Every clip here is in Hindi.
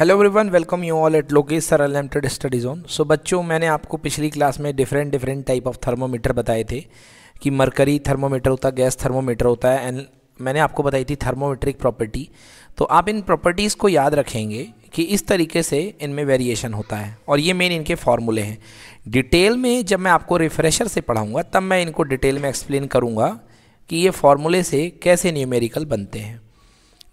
Hello everyone welcome you all at Lokesh sir unlimited study zone so बच्चों मैंने आपको पिछली क्लास में different different type of thermometer बताए थे कि मरकरी थर्मोमीटर होता है गैस थर्मोमीटर होता है एंड मैंने आपको बताई थी थर्मोमीट्रिक प्रॉपर्टी तो आप इन प्रॉपर्टीज़ को याद रखेंगे कि इस तरीके से इनमें वेरिएशन होता है और ये मेन इनके फॉर्मूले हैं डिटेल में जब मैं आपको रिफ्रेशर से पढ़ाऊँगा तब मैं इनको डिटेल में एक्सप्लेन करूँगा कि ये फार्मूले से कैसे न्यूमेरिकल बनते हैं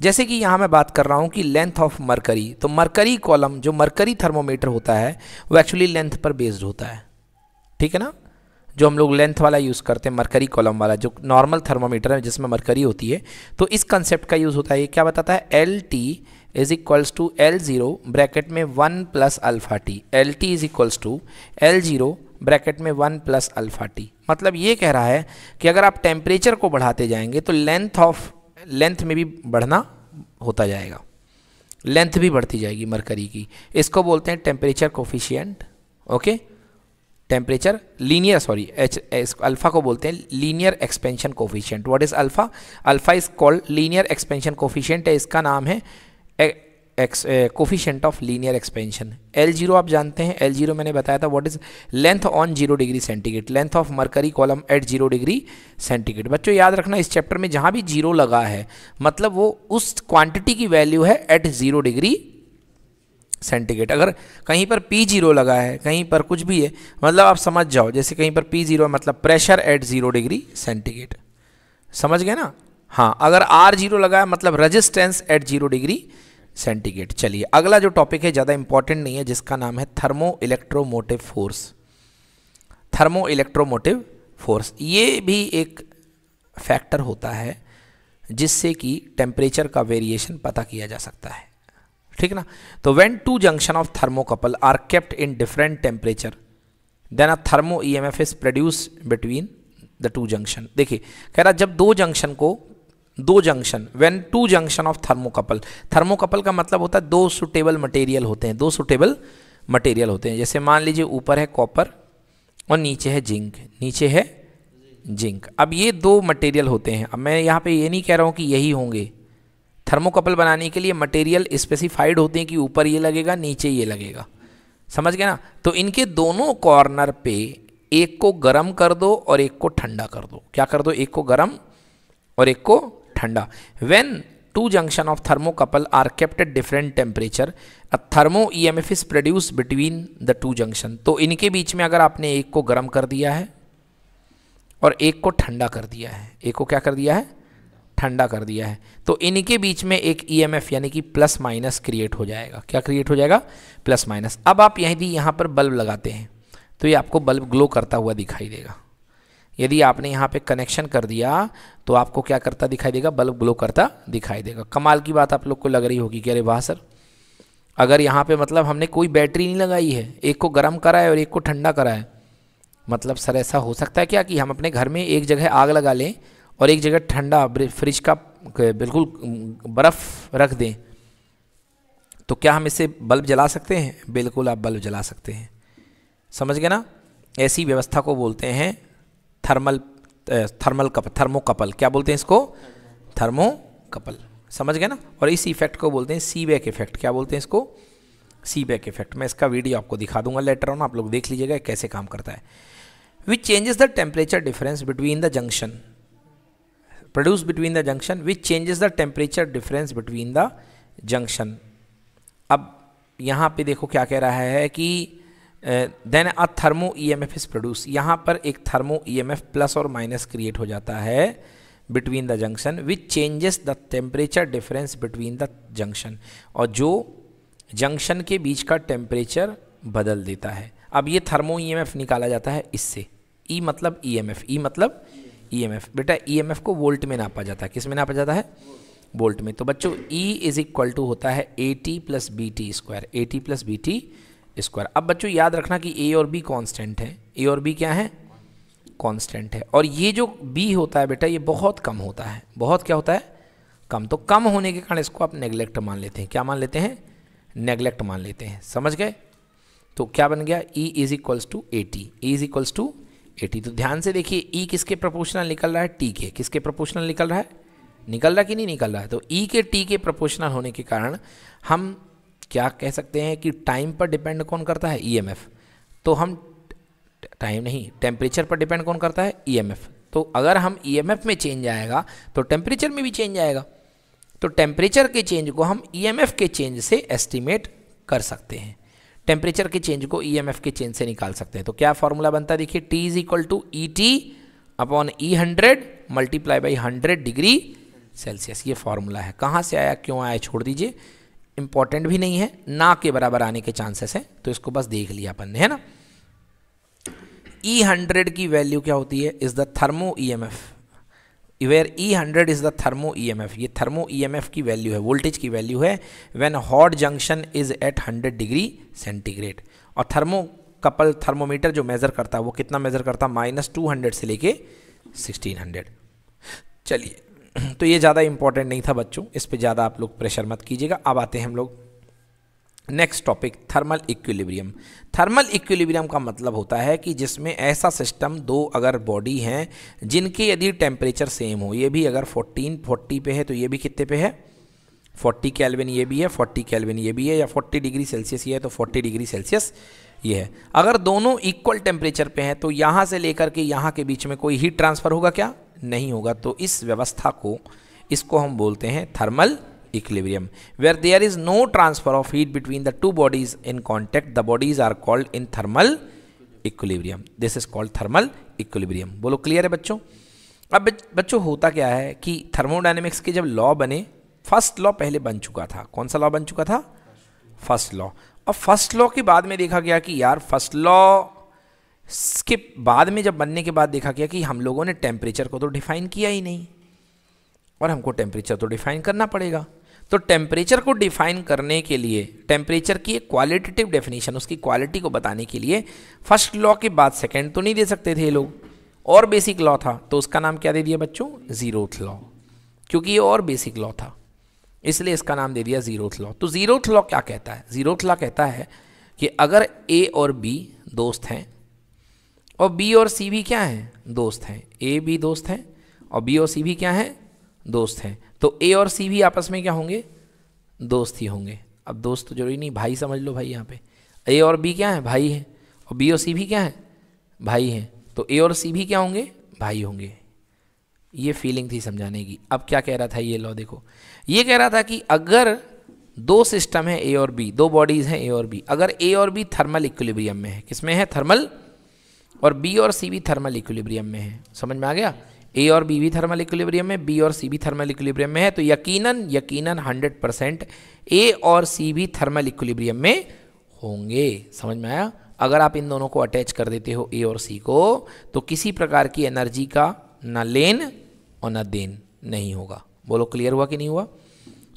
जैसे कि यहाँ मैं बात कर रहा हूँ कि लेंथ ऑफ मरकरी तो मरकरी कॉलम जो मरकरी थर्मोमीटर होता है वो एक्चुअली लेंथ पर बेस्ड होता है ठीक है ना जो हम लोग लेंथ वाला यूज़ करते हैं मरकरी कॉलम वाला जो नॉर्मल थर्मोमीटर है जिसमें मरकरी होती है तो इस कंसेप्ट का यूज़ होता है ये क्या बताता है L T is equals to L zero bracket में one plus alpha T L T is equals to L zero bracket में वन प्लस अल्फ़ा टी मतलब ये कह रहा है कि अगर आप टेम्परेचर को बढ़ाते जाएंगे तो लेंथ ऑफ लेंथ में भी बढ़ना होता जाएगा लेंथ भी बढ़ती जाएगी मरकरी की इसको बोलते हैं temperature coefficient okay temperature linear sorry H alpha को बोलते हैं linear expansion coefficient what is alpha alpha is called linear expansion coefficient है इसका नाम है ex coefficient of linear expansion L zero आप जानते हैं एल जीरो मैंने बताया था what is length on zero degree centigrade length of mercury column at zero degree centigrade बच्चों याद रखना इस चैप्टर में जहाँ भी जीरो लगा है मतलब वो उस क्वांटिटी की वैल्यू है एट जीरो डिग्री सेंटीग्रेड अगर कहीं पर पी जीरो लगा है कहीं पर कुछ भी है मतलब आप समझ जाओ जैसे कहीं पर पी जीरो मतलब pressure at zero degree centigrade समझ गए ना हाँ अगर आर जीरो लगा है मतलब resistance at zero degree centigrade चलिए अगला जो टॉपिक है ज़्यादा इंपॉर्टेंट नहीं है जिसका नाम है thermo electromotive force thermo electromotive force ये भी एक फैक्टर होता है जिससे कि टेम्परेचर का वेरिएशन पता किया जा सकता है ठीक ना तो when two junction of thermocouple are kept in different temperature then a thermo E M F is produce between the two junction देखिए कह रहा जब दो जंक्शन को दो junction when two junction of thermocouple thermocouple का मतलब होता है दो सुटेबल मटेरियल होते हैं दो सुटेबल मटेरियल होते हैं जैसे मान लीजिए ऊपर है कॉपर और नीचे है जिंक नीचे है जिंक अब ये दो मटेरियल होते हैं अब मैं यहाँ पे ये नहीं कह रहा हूँ कि यही होंगे थर्मोकपल बनाने के लिए मटेरियल स्पेसिफाइड होते हैं कि ऊपर ये लगेगा नीचे ये लगेगा समझ गए ना तो इनके दोनों कॉर्नर पे एक को गर्म कर दो और एक को ठंडा कर दो क्या कर दो एक को गर्म और एक को ठंडा two junction of of are kept at different temperature thermo E M F is produce between the two junction तो इनके बीच में अगर आपने एक को गर्म कर दिया है और एक को ठंडा कर दिया है एक को क्या कर दिया है ठंडा कर दिया है तो इनके बीच में एक ई एम एफ यानी कि प्लस माइनस क्रिएट हो जाएगा क्या क्रिएट हो जाएगा प्लस माइनस अब आप यहीं यहाँ पर बल्ब लगाते हैं तो ये आपको बल्ब ग्लो करता हुआ दिखाई देगा यदि आपने यहाँ पे कनेक्शन कर दिया तो आपको क्या करता दिखाई देगा बल्ब ग्लो करता दिखाई देगा कमाल की बात आप लोग को लग रही होगी कि अरे वाह सर अगर यहाँ पे मतलब हमने कोई बैटरी नहीं लगाई है एक को गर्म करा है और एक को ठंडा करा है मतलब सर ऐसा हो सकता है क्या कि हम अपने घर में एक जगह आग लगा लें और एक जगह ठंडा फ्रिज का बिल्कुल बर्फ़ रख दें तो क्या हम इसे बल्ब जला सकते हैं बिल्कुल आप बल्ब जला सकते हैं समझ गए ना ऐसी व्यवस्था को बोलते हैं thermal thermal couple thermocouple क्या बोलते हैं इसको थर्मो कपल समझ गए ना और इस इफेक्ट को बोलते हैं सी बैक इफेक्ट क्या बोलते हैं इसको सी बैक इफेक्ट मैं इसका वीडियो आपको दिखा दूंगा लेटर ऑन आप लोग देख लीजिएगा कैसे काम करता है which changes the temperature difference between the junction produce between the junction which changes the temperature difference between the junction अब यहाँ पे देखो क्या कह रहा है कि then a thermo E M F is produce यहाँ पर एक thermo E M F plus और माइनस क्रिएट हो जाता है between the junction which changes the temperature difference between the junction और जो जंक्शन के बीच का टेम्परेचर बदल देता है अब ये थर्मो ई एम एफ निकाला जाता है इससे ई e मतलब ई एम एफ ई मतलब ई एम एफ बेटा ई एम एफ को वोल्ट में नापा जाता है किस में नापा जाता है वोल्ट में तो बच्चों ई इज इक्वल टू होता है A T plus B T square A T plus B T square अब बच्चों याद रखना कि ए और बी कांस्टेंट है ए और बी क्या है कांस्टेंट है और ये जो बी होता है बेटा ये बहुत कम होता है बहुत क्या होता है कम तो कम होने के कारण इसको आप नेग्लेक्ट मान लेते हैं क्या मान लेते हैं नेग्लेक्ट मान लेते हैं समझ गए तो क्या बन गया E is equals to A E is equals to A T तो ध्यान से देखिए ई e किसके प्रपोर्शनल निकल रहा है टी के किसके प्रपोर्शनल निकल रहा है निकल रहा कि नहीं निकल रहा है तो ई e के टी के प्रपोर्शनल होने के कारण हम क्या कह सकते हैं कि टाइम पर डिपेंड कौन करता है ईएमएफ e तो हम टाइम नहीं टेम्परेचर पर डिपेंड कौन करता है ईएमएफ e तो अगर हम ईएमएफ e में चेंज आएगा तो टेम्परेचर में भी चेंज आएगा तो टेम्परेचर के चेंज को हम ईएमएफ के चेंज से एस्टिमेट कर सकते हैं टेम्परेचर के चेंज को ईएमएफ के चेंज से निकाल सकते हैं तो क्या फॉर्मूला बनता है देखिए T is equal to E T upon E hundred multiply by hundred degree Celsius ये फॉर्मूला है कहाँ से आया क्यों आया छोड़ दीजिए इंपॉर्टेंट भी नहीं है ना के बराबर आने के चांसेस हैं तो इसको बस देख लिया अपन ने है ना ई e हंड्रेड की वैल्यू क्या होती है is the thermo E M F where E hundred is the thermo E M F ये थर्मो ई एम एफ की वैल्यू है वोल्टेज की वैल्यू है when hot junction is at hundred degree centigrade और थर्मो कपल थर्मोमीटर जो मेज़र करता है वो कितना मेज़र करता है माइनस टू हंड्रेड से लेके सिक्सटीन हंड्रेड चलिए तो ये ज़्यादा इंपॉर्टेंट नहीं था बच्चों इस पर ज़्यादा आप लोग प्रेशर मत कीजिएगा अब आते हैं हम लोग next topic thermal equilibrium thermal equilibrium का मतलब होता है कि जिसमें ऐसा सिस्टम दो अगर बॉडी हैं जिनके यदि टेम्परेचर सेम हो ये भी अगर 14 40 पे है तो ये भी कितने पे है 40 कैलविन ये भी है 40 कैलविन ये भी है या 40 डिग्री सेल्सियस ये है तो 40 डिग्री सेल्सियस ये है अगर दोनों इक्वल टेम्परेचर पे हैं तो यहाँ से लेकर के यहाँ के बीच में कोई हीट ट्रांसफ़र होगा क्या नहीं होगा तो इस व्यवस्था को इसको हम बोलते हैं thermal equilibrium where there is no transfer of heat between the two bodies in contact the bodies are called in thermal equilibrium this is called thermal equilibrium बोलो क्लियर है बच्चों अब बच्चों होता क्या है कि थर्मोडाइनमिक्स के जब लॉ बने फर्स्ट लॉ पहले बन चुका था कौन सा लॉ बन चुका था फर्स्ट लॉ अब फर्स्ट लॉ के बाद में देखा गया कि यार फर्स्ट लॉ के बाद में जब बनने के बाद देखा गया कि हम लोगों ने टेम्परेचर को तो डिफ़ाइन किया ही नहीं और हमको टेम्परेचर तो डिफ़ाइन करना पड़ेगा तो टेम्परेचर को डिफ़ाइन करने के लिए टेम्परेचर की एक क्वालिटेटिव डेफिनेशन उसकी क्वालिटी को बताने के लिए फर्स्ट लॉ के बाद सेकेंड तो नहीं दे सकते थे ये लोग और बेसिक लॉ था तो उसका नाम क्या दे दिया बच्चों ज़ीरोथ लॉ क्योंकि ये और बेसिक लॉ था इसलिए इसका नाम दे दिया ज़ीरोथ लॉ तो ज़ीरोथ लॉ क्या कहता है ज़ीरोथ लॉ कहता है कि अगर ए और बी दोस्त हैं और बी और सी भी क्या हैं दोस्त हैं ए भी दोस्त हैं और बी और सी भी क्या हैं दोस्त हैं तो ए और सी भी आपस में क्या होंगे दोस्त ही होंगे अब दोस्त तो जरूरी नहीं भाई समझ लो भाई यहाँ पे ए और बी क्या है भाई है और बी और सी भी क्या है भाई हैं तो ए और सी भी क्या होंगे भाई होंगे ये फीलिंग थी समझाने की अब क्या कह रहा था ये लॉ देखो ये कह रहा था कि अगर दो सिस्टम है ए और बी दो बॉडीज़ हैं ए और बी अगर ए और बी थर्मल इक्विलिब्रियम में है किसमें है थर्मल और बी और सी भी थर्मल इक्विलिब्रियम में है समझ में आ गया ए और बी भी थर्मल इक्विलिब्रियम में बी और सी भी थर्मल इक्विलिब्रियम में है तो यकीनन यकीनन 100 परसेंट ए और सी भी थर्मल इक्विलिब्रियम में होंगे समझ में आया अगर आप इन दोनों को अटैच कर देते हो ए और सी को तो किसी प्रकार की एनर्जी का न लेन और न देन नहीं होगा बोलो क्लियर हुआ कि नहीं हुआ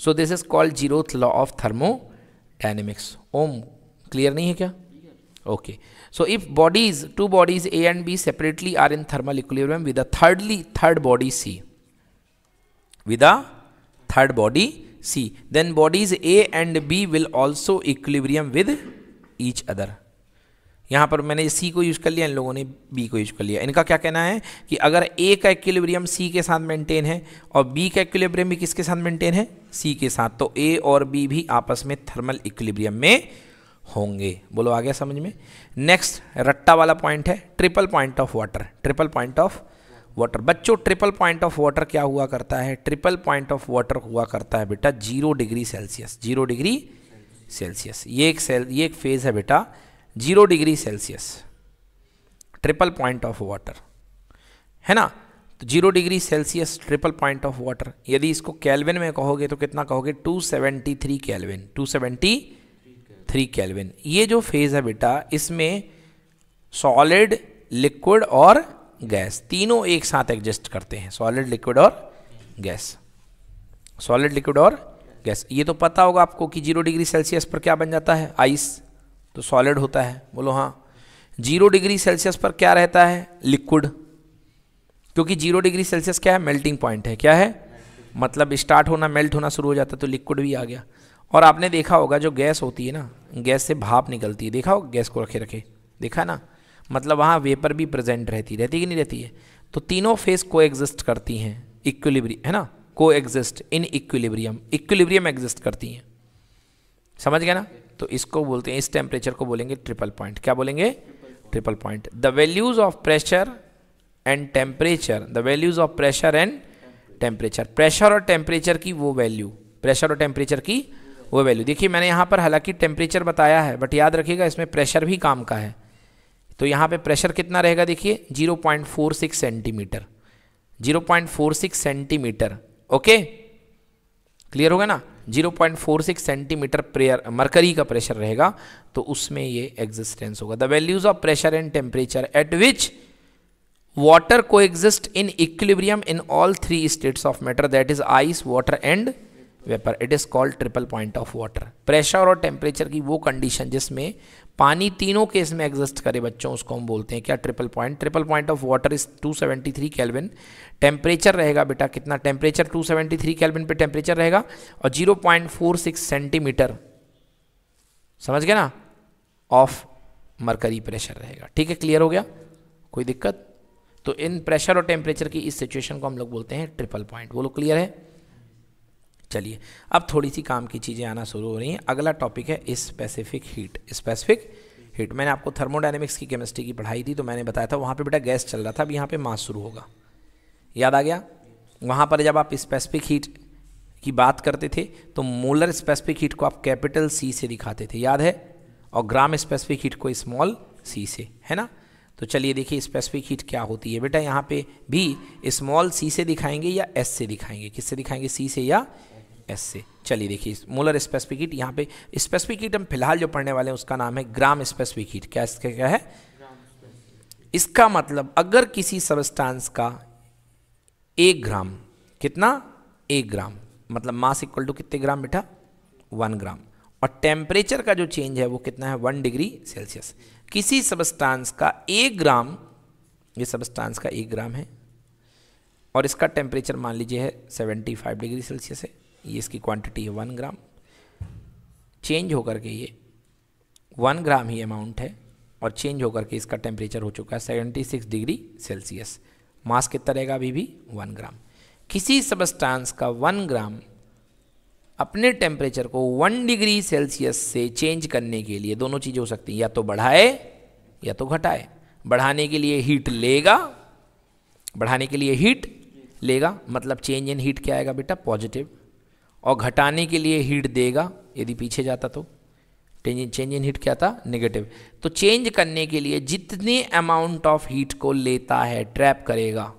so this is called zeroth law of thermodynamics ओम क्लियर नहीं है क्या okay okay. So if bodies, two bodies A and B separately are in thermal equilibrium with a thirdly third body C, with a third body C, then bodies A and B will also equilibrium with each other. यहाँ पर मैंने सी को यूज कर लिया इन लोगों ने बी को यूज कर लिया इनका क्या कहना है कि अगर ए का एक्विलिब्रियम सी के साथ मेंटेन है और बी का एक्विलिब्रियम भी किसके साथ मेंटेन है सी के साथ तो ए और बी भी आपस में थर्मल इक्विलिब्रियम में होंगे बोलो आ गया समझ में नेक्स्ट रट्टा वाला पॉइंट है triple point of water triple point of water बच्चों ट्रिपल पॉइंट ऑफ वाटर क्या हुआ करता है ट्रिपल पॉइंट ऑफ वाटर हुआ करता है बेटा zero degree Celsius zero degree Celsius ये एक सेल ये एक फेज़ है बेटा zero degree Celsius triple point of water है ना तो zero degree Celsius triple point of water यदि इसको कैलविन में कहोगे तो कितना कहोगे two seventy three kelvin two seventy three kelvin ये जो फेज़ है बेटा इसमें सॉलिड लिक्विड और गैस तीनों एक साथ एग्जिस्ट करते हैं सॉलिड लिक्विड और गैस सॉलिड लिक्विड और गैस ये तो पता होगा आपको कि जीरो डिग्री सेल्सियस पर क्या बन जाता है आइस तो सॉलिड होता है बोलो हाँ जीरो डिग्री सेल्सियस पर क्या रहता है लिक्विड क्योंकि जीरो डिग्री सेल्सियस क्या है मेल्टिंग पॉइंट है क्या है मतलब स्टार्ट होना मेल्ट होना शुरू हो जाता तो लिक्विड भी आ गया और आपने देखा होगा जो गैस होती है ना गैस से भाप निकलती है देखा हो गैस को रखे रखे देखा ना मतलब वहाँ वेपर भी प्रेजेंट रहती रहती कि नहीं रहती है तो तीनों फेस को एग्जिस्ट करती हैं इक्वलिब्री है ना coexist in equilibrium equilibrium exist करती हैं समझ गया ना तो इसको बोलते हैं इस टेम्परेचर को बोलेंगे ट्रिपल पॉइंट क्या बोलेंगे triple point the values of pressure and temperature the values of pressure and temperature pressure और टेम्परेचर की वो वैल्यू प्रेशर और टेम्परेचर की वो वैल्यू देखिए मैंने यहाँ पर हालांकि टेम्परेचर बताया है बट याद रखिएगा इसमें प्रेशर भी काम का है तो यहाँ पे प्रेशर कितना रहेगा देखिए 0.46 सेंटीमीटर 0.46 सेंटीमीटर ओके क्लियर होगा ना 0.46 सेंटीमीटर प्रेयर मरकरी का प्रेशर रहेगा तो उसमें ये एग्जिस्टेंस होगा the values of pressure and temperature at which coexist in equilibrium in all three states of matter that is ice water and vapour it is called triple point of water pressure और टेम्परेचर की वो कंडीशन जिसमें पानी तीनों केस में एग्जिस्ट करे बच्चों उसको हम बोलते हैं क्या triple point triple point of water is 273 seventy three kelvin temperature रहेगा बेटा कितना टेम्परेचर 273 सेवेंटी थ्री कैलविन पर टेम्परेचर रहेगा और 0.46 सेंटीमीटर समझ गया ना ऑफ मरकरी प्रेशर रहेगा ठीक है क्लियर हो गया कोई दिक्कत तो इन प्रेशर और टेम्परेचर की इस सिचुएशन को हम लोग बोलते हैं ट्रिपल पॉइंट वो लोग क्लियर है चलिए अब थोड़ी सी काम की चीज़ें आना शुरू हो रही हैं अगला टॉपिक है स्पेसिफिक हीट स्पेसिफिक हीट मैंने आपको थर्मोडाइनमिक्स की केमिस्ट्री की पढ़ाई थी तो मैंने बताया था वहाँ पे बेटा गैस चल रहा था अब यहाँ पे मास शुरू होगा याद आ गया वहाँ पर जब आप स्पेसिफिक हीट की बात करते थे तो मोलर स्पेसिफिक हीट को आप कैपिटल सी से दिखाते थे याद है और ग्राम स्पेसिफिक हीट को स्मॉल सी से है ना तो चलिए देखिए स्पेसिफिक हीट क्या होती है बेटा यहाँ पे भी स्मॉल सी से दिखाएंगे या एस से दिखाएंगे किससे दिखाएंगे सी से या एस से चलिए देखिए मोलर स्पेसिफिक हीट यहाँ पे स्पेसिफिक हीट हम फिलहाल जो पढ़ने वाले हैं उसका नाम है ग्राम स्पेसिफिक हीट क्या इसका क्या है इसका मतलब अगर किसी सबस्टांस का एक ग्राम कितना एक ग्राम मतलब मास इक्वल टू कितने ग्राम बेटा वन ग्राम और टेम्परेचर का जो चेंज है वो कितना है वन डिग्री सेल्सियस किसी सबस्टांस का एक ग्राम ये सबस्टांस का एक ग्राम है और इसका टेम्परेचर मान लीजिए है सेवेंटी फाइव डिग्री सेल्सियस है ये इसकी क्वांटिटी है वन ग्राम चेंज होकर के ये वन ग्राम ही अमाउंट है और चेंज होकर के इसका टेम्परेचर हो चुका है seventy six degree Celsius mass कितना रहेगा अभी भी वन ग्राम किसी सबस्टांस का वन ग्राम अपने टेम्परेचर को वन डिग्री सेल्सियस से चेंज करने के लिए दोनों चीज़ हो सकती हैं या तो बढ़ाए या तो घटाए बढ़ाने के लिए हीट लेगा बढ़ाने के लिए हीट लेगा मतलब चेंज इन हीट क्या आएगा बेटा पॉजिटिव और घटाने के लिए हीट देगा यदि पीछे जाता तो चेंज इन हीट क्या था नेगेटिव तो चेंज करने के लिए जितने अमाउंट ऑफ हीट को लेता है ट्रैप करेगा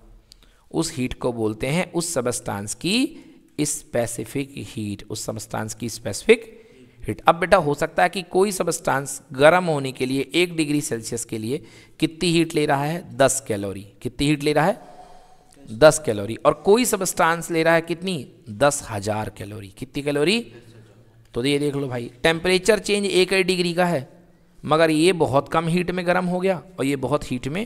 उस हीट को बोलते हैं उस सबस्टांस की स्पेसिफिक हीट उस सबस्टांस की स्पेसिफिक हीट अब बेटा हो सकता है कि कोई सबस्टांस गर्म होने के लिए एक डिग्री सेल्सियस के लिए कितनी हीट ले रहा है दस कैलोरी कितनी हीट ले रहा है दस कैलोरी और कोई सबस्टांस ले रहा है कितनी दस हज़ार कैलोरी कितनी कैलोरी तो ये देख लो भाई टेम्परेचर चेंज एक डिग्री का है मगर ये बहुत कम हीट में गर्म हो गया और ये बहुत हीट में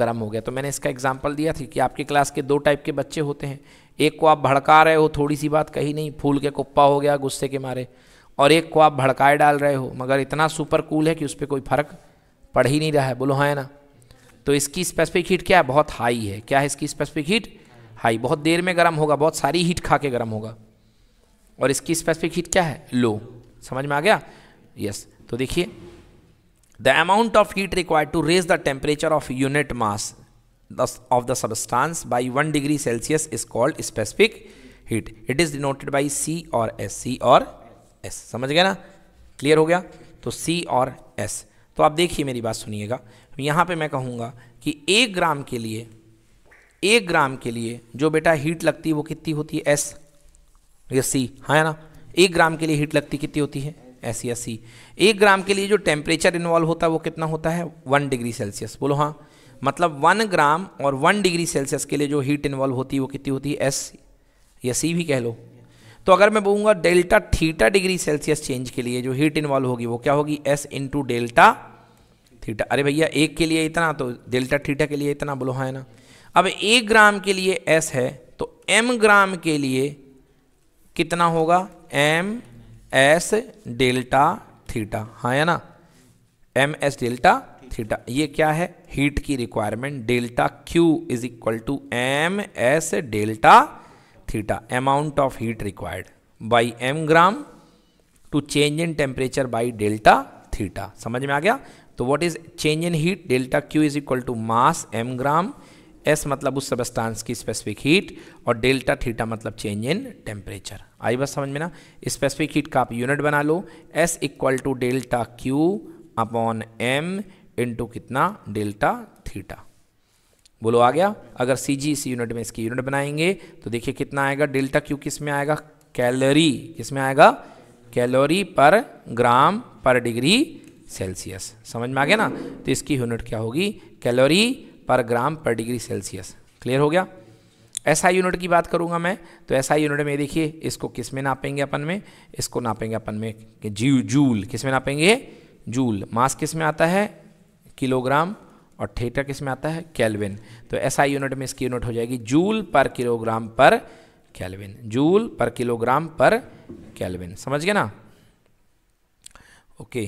गर्म हो गया तो मैंने इसका एग्जाम्पल दिया थी कि आपके क्लास के दो टाइप के बच्चे होते हैं एक को आप भड़का रहे हो थोड़ी सी बात कही नहीं फूल के कुप्पा हो गया गुस्से के मारे और एक को आप भड़काए डाल रहे हो मगर इतना सुपर कूल है कि उस पर कोई फर्क पड़ ही नहीं रहा है बोलो हाँ ना तो इसकी स्पेसिफिक हीट क्या है बहुत हाई है क्या है इसकी स्पेसिफिक हीट हाई बहुत देर में गर्म होगा बहुत सारी हीट खा के गर्म होगा और इसकी स्पेसिफिक हीट क्या है लो समझ में आ गया यस yes. तो देखिए the amount of heat required to raise the temperature of unit mass of the substance by one degree Celsius is called specific heat it is denoted by C और एस सी और एस समझ गया ना क्लियर हो गया तो सी और एस तो आप देखिए मेरी बात सुनिएगा यहाँ पे मैं कहूँगा कि एक ग्राम के लिए एक ग्राम के लिए जो बेटा हीट लगती है वो कितनी होती है एस या सी हाँ है ना एक ग्राम के लिए हीट लगती कितनी होती है एस या सी एक ग्राम के लिए जो टेम्परेचर इन्वॉल्व होता है वो कितना होता है वन डिग्री सेल्सियस बोलो हाँ मतलब वन ग्राम और वन डिग्री सेल्सियस के लिए जो हीट इन्वॉल्व होती है वो कितनी होती है एस या सी भी कह लो तो अगर मैं बोलूंगा delta theta degree Celsius change के लिए जो हीट इन्वॉल्व होगी वो क्या होगी एस इंटू डेल्टा थीटा अरे भैया एक के लिए इतना तो डेल्टा थीटा के लिए इतना बोलो है हाँ ना अब एक ग्राम के लिए एस है तो एम ग्राम के लिए कितना होगा एम एस डेल्टा थीटा हाँ है ना एम एस डेल्टा थीटा ये क्या है हीट की requirement delta Q is equal to M S delta theta amount of heat required by M gram to change in temperature by delta theta समझ में आ गया तो what is change in heat delta Q is equal to mass M gram S मतलब उस सबस्टांस की स्पेसिफिक हीट और डेल्टा थीटा मतलब चेंज इन टेम्परेचर आई बस समझ में ना स्पेसिफिक हीट का आप यूनिट बना लो S equal to delta Q upon M into कितना डेल्टा थीटा बोलो आ गया अगर सी जी इसी यूनिट में इसकी यूनिट बनाएंगे तो देखिए कितना आएगा डेल्टा क्यू किस में आएगा कैलोरी किस में आएगा कैलोरी पर ग्राम पर डिग्री सेल्सियस समझ में आ गया ना तो इसकी यूनिट क्या होगी कैलोरी पर ग्राम पर डिग्री सेल्सियस क्लियर हो गया ऐसा यूनिट की बात करूंगा मैं तो ऐसा यूनिट में देखिए इसको किस में नापेंगे अपन में इसको नापेंगे अपन में जू जूल किस में नापेंगे जूल मास किस में आता है किलोग्राम और थेटा किस में आता है कैलविन तो ऐसा यूनिट में इसकी यूनिट हो जाएगी जूल पर किलोग्राम पर कैलविन जूल पर किलोग्राम पर कैलविन समझ गए ना ओके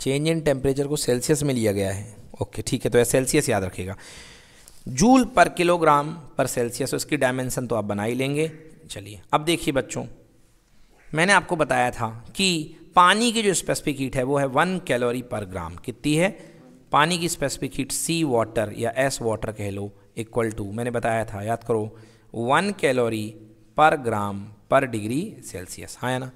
चेंज इन टेम्परेचर को सेल्सियस में लिया गया है ओके ठीक है तो सेल्सियस याद रखेगा जूल पर किलोग्राम पर सेल्सियस उसकी डायमेंशन तो आप बना ही लेंगे चलिए अब देखिए बच्चों मैंने आपको बताया था कि पानी की जो स्पेसिफिक हीट है वो है वन कैलोरी पर ग्राम कितनी है पानी की स्पेसिफिक हीट सी वाटर या एस वाटर कह लो इक्वल टू मैंने बताया था याद करो वन कैलोरी पर ग्राम पर डिग्री सेल्सियस हाँ है ना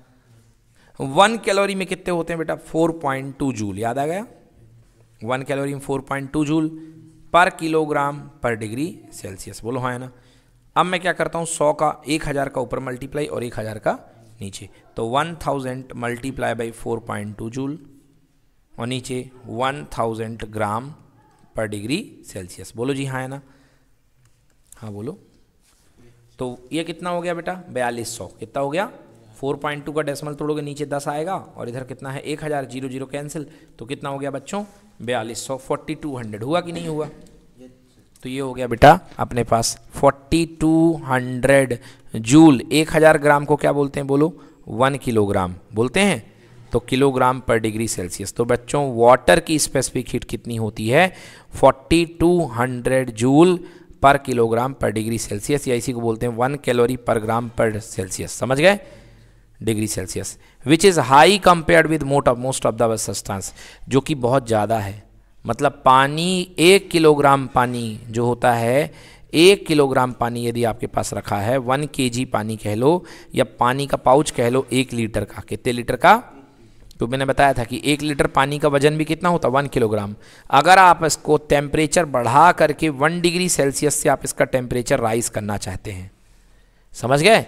वन कैलोरी में कितने होते हैं बेटा फोर पॉइंट टू जूल याद आ गया वन कैलोरी में फोर पॉइंट टू जूल पर किलोग्राम पर डिग्री सेल्सियस बोलो हाँ है ना अब मैं क्या करता हूँ सौ का एक हज़ार का ऊपर मल्टीप्लाई और एक हज़ार का नीचे तो one thousand multiply by four point two joule और नीचे वन थाउजेंड ग्राम पर डिग्री सेल्सियस बोलो जी हाँ है ना हाँ बोलो तो ये कितना हो गया बेटा बयालीस सौ कितना हो गया फोर पॉइंट टू का डेसिमल तोड़ोगे नीचे दस आएगा और इधर कितना है एक हज़ार जीरो जीरो कैंसिल तो कितना हो गया बच्चों बयालीस सौ फोर्टी टू हंड्रेड हुआ कि नहीं हुआ तो ये हो गया बेटा अपने पास फोर्टी टू हंड्रेड जूल एक हज़ार ग्राम को क्या बोलते हैं बोलो वन किलोग्राम बोलते हैं तो किलोग्राम पर डिग्री सेल्सियस तो बच्चों वाटर की स्पेसिफिक हीट कितनी होती है 4200 जूल पर किलोग्राम पर डिग्री सेल्सियस या इसी को बोलते हैं वन कैलोरी पर ग्राम पर सेल्सियस समझ गए degree Celsius which is high compared with most of most of the substance जो कि बहुत ज़्यादा है मतलब पानी एक किलोग्राम पानी जो होता है एक किलोग्राम पानी यदि आपके पास रखा है वन के पानी कह लो या पानी का पाउच कह लो एक लीटर का कितने लीटर का तो मैंने बताया था कि एक लीटर पानी का वजन भी कितना होता वन किलोग्राम अगर आप इसको टेम्परेचर बढ़ा करके वन डिग्री सेल्सियस से आप इसका टेम्परेचर राइज करना चाहते हैं समझ गए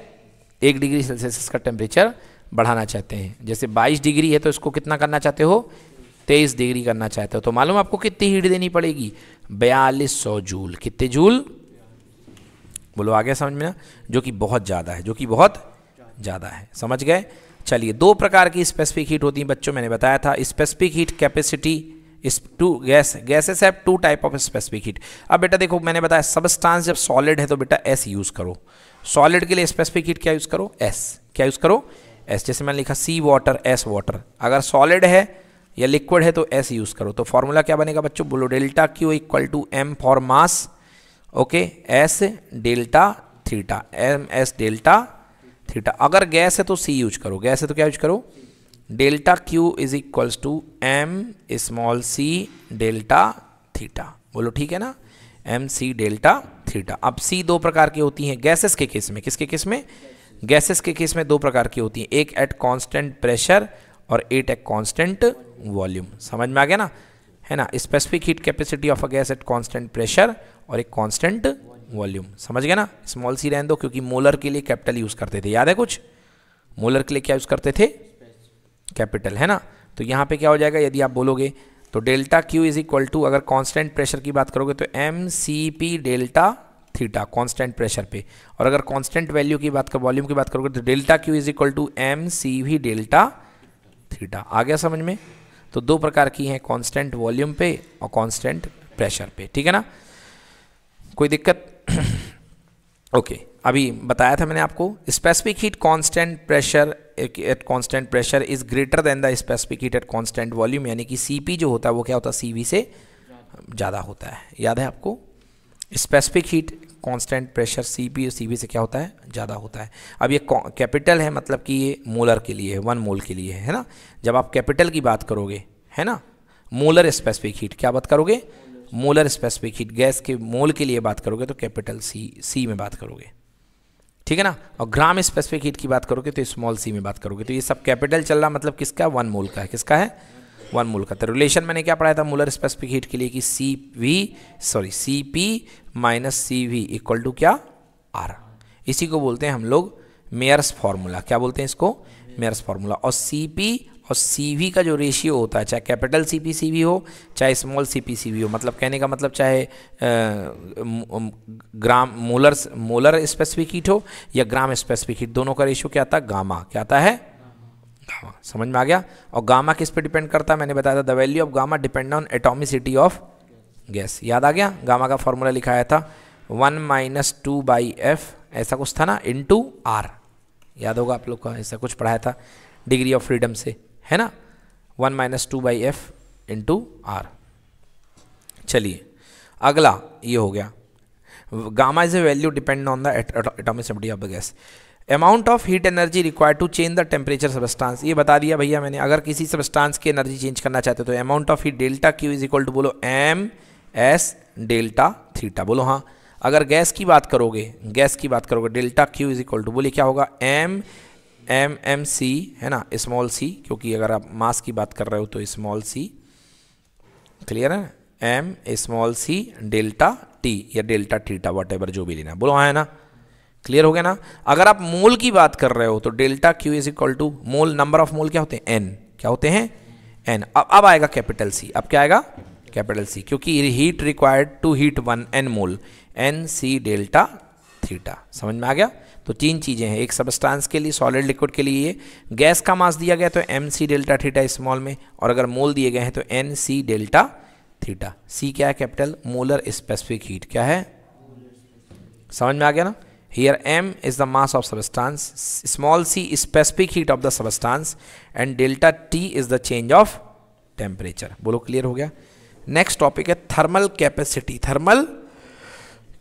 एक डिग्री सेल्सियस इसका टेम्परेचर बढ़ाना चाहते हैं जैसे बाईस डिग्री है तो इसको कितना करना चाहते हो तेईस डिग्री करना चाहते हो तो मालूम आपको कितनी हीट देनी पड़ेगी बयालीस सौ जूल कितने जूल बोलो आ गया समझ में ना जो कि बहुत ज़्यादा है जो कि बहुत ज़्यादा है समझ गए चलिए दो प्रकार की स्पेसिफिक हीट होती है बच्चों मैंने बताया था specific heat capacity is two gas gases have two type of specific heat अब बेटा देखो मैंने बताया सबस्टांस जब सॉलिड है तो बेटा एस यूज़ करो सॉलिड के लिए स्पेसिफिक हीट क्या यूज़ करो एस क्या यूज़ करो एस जैसे मैंने लिखा सी वाटर एस वाटर अगर सॉलिड है या लिक्विड है तो एस यूज़ करो तो फॉर्मूला क्या बनेगा बच्चों बोलो delta Q equal to M for mass okay S delta theta M S delta theta अगर गैस है तो सी यूज करो गैस है तो क्या यूज करो delta Q is equals to M small C delta theta बोलो ठीक है ना एम सी डेल्टा थीटा अब सी दो प्रकार की होती हैं गैसेस के केस में किसके केस में गैसेस के केस में दो प्रकार की होती हैं एक एट कांस्टेंट प्रेशर और एट एट कांस्टेंट वॉल्यूम समझ में आ गया ना है ना specific heat capacity of a gas at constant pressure और एक कांस्टेंट वॉल्यूम समझ गए ना स्मॉल सी रहने दो क्योंकि मोलर के लिए कैपिटल यूज़ करते थे याद है कुछ मोलर के लिए क्या यूज़ करते थे कैपिटल है ना तो यहाँ पे क्या हो जाएगा यदि आप बोलोगे तो delta Q is equal to अगर कांस्टेंट प्रेशर की बात करोगे तो M C P delta theta constant pressure पे और अगर कांस्टेंट वैल्यू की बात कर वॉल्यूम की बात करोगे तो delta Q is equal to M C V delta theta आ गया समझ में तो दो प्रकार की हैं कांस्टेंट वॉल्यूम पे और कांस्टेंट प्रेशर पे ठीक है ना कोई दिक्कत ओके okay, अभी बताया था मैंने आपको specific heat constant pressure at constant pressure is greater than the specific heat at constant volume यानी कि सीपी जो होता है वो क्या होता है सीवी से ज़्यादा होता है याद है आपको specific heat constant pressure CP और सीवी से क्या होता है ज़्यादा होता है अब ये कैपिटल है मतलब कि ये मोलर के लिए है वन मोल के लिए है ना जब आप कैपिटल की बात करोगे है ना मोलर स्पेसिफिक हीट क्या बात करोगे मोलर स्पेसिफिक हीट गैस के मोल के लिए बात करोगे तो कैपिटल सी सी में बात करोगे ठीक है ना और ग्राम स्पेसिफिक हीट की बात करोगे तो स्मॉल सी में बात करोगे तो ये सब कैपिटल चल रहा मतलब किसका वन मोल का है किसका है वन मोल का तो रिलेशन मैंने क्या पढ़ाया था मोलर स्पेसिफिक हीट के लिए कि C V sorry C P minus C V equal to क्या आर इसी को बोलते हैं हम लोग मेयर्स फार्मूला क्या बोलते हैं इसको मेयर्स फार्मूला और सी पी और सी वी का जो रेशियो होता है चाहे capital C P C V हो चाहे small C P C V हो मतलब कहने का मतलब चाहे gram molar molar specific heat हो या ग्राम स्पेसिफिक हीट दोनों का रेशियो क्या आता है गामा क्या आता है गामा समझ में आ गया और गामा किस पे डिपेंड करता है मैंने बताया था the value of gamma depend on atomicity of gas याद आ गया गामा का फॉर्मूला लिखाया था one minus two by F ऐसा कुछ था ना टू आर याद होगा आप लोग का ऐसा कुछ पढ़ाया था डिग्री ऑफ फ्रीडम से है ना one minus two by F into R चलिए अगला ये हो गया gamma is a value depend on the atomicity of the gas amount of heat energy required to change the temperature substance ये बता दिया भैया मैंने अगर किसी सबस्टांस की एनर्जी चेंज करना चाहते हो तो amount of heat delta Q is equal to बोलो एम एस डेल्टा थीटा बोलो हाँ अगर गैस की बात करोगे गैस की बात करोगे delta Q is equal to बोलिए क्या होगा एम एम एम सी है ना स्मॉल सी क्योंकि अगर आप मास की बात कर रहे हो तो स्मॉल सी क्लियर है M small C delta T या डेल्टा टीटा वट जो भी लेना बोलो हाँ है ना क्लियर हो गया ना अगर आप मोल की बात कर रहे हो तो delta Q is equal to mole number of mole क्या होते हैं एन क्या होते हैं एन अब अब आएगा कैपिटल सी अब क्या आएगा कैपिटल सी क्योंकि heat required to heat one N mole N C delta theta समझ में आ गया तो तीन चीज़ें हैं एक सबस्टांस के लिए सॉलिड लिक्विड के लिए ये गैस का मास दिया गया तो M C delta theta small में और अगर मोल दिए गए हैं तो N C delta theta C क्या है कैपिटल मोलर स्पेसिफिक हीट क्या है समझ में आ गया ना here M is the mass of substance small C specific heat of the substance and delta T is the change of temperature बोलो क्लियर हो गया नेक्स्ट टॉपिक है थर्मल कैपेसिटी थर्मल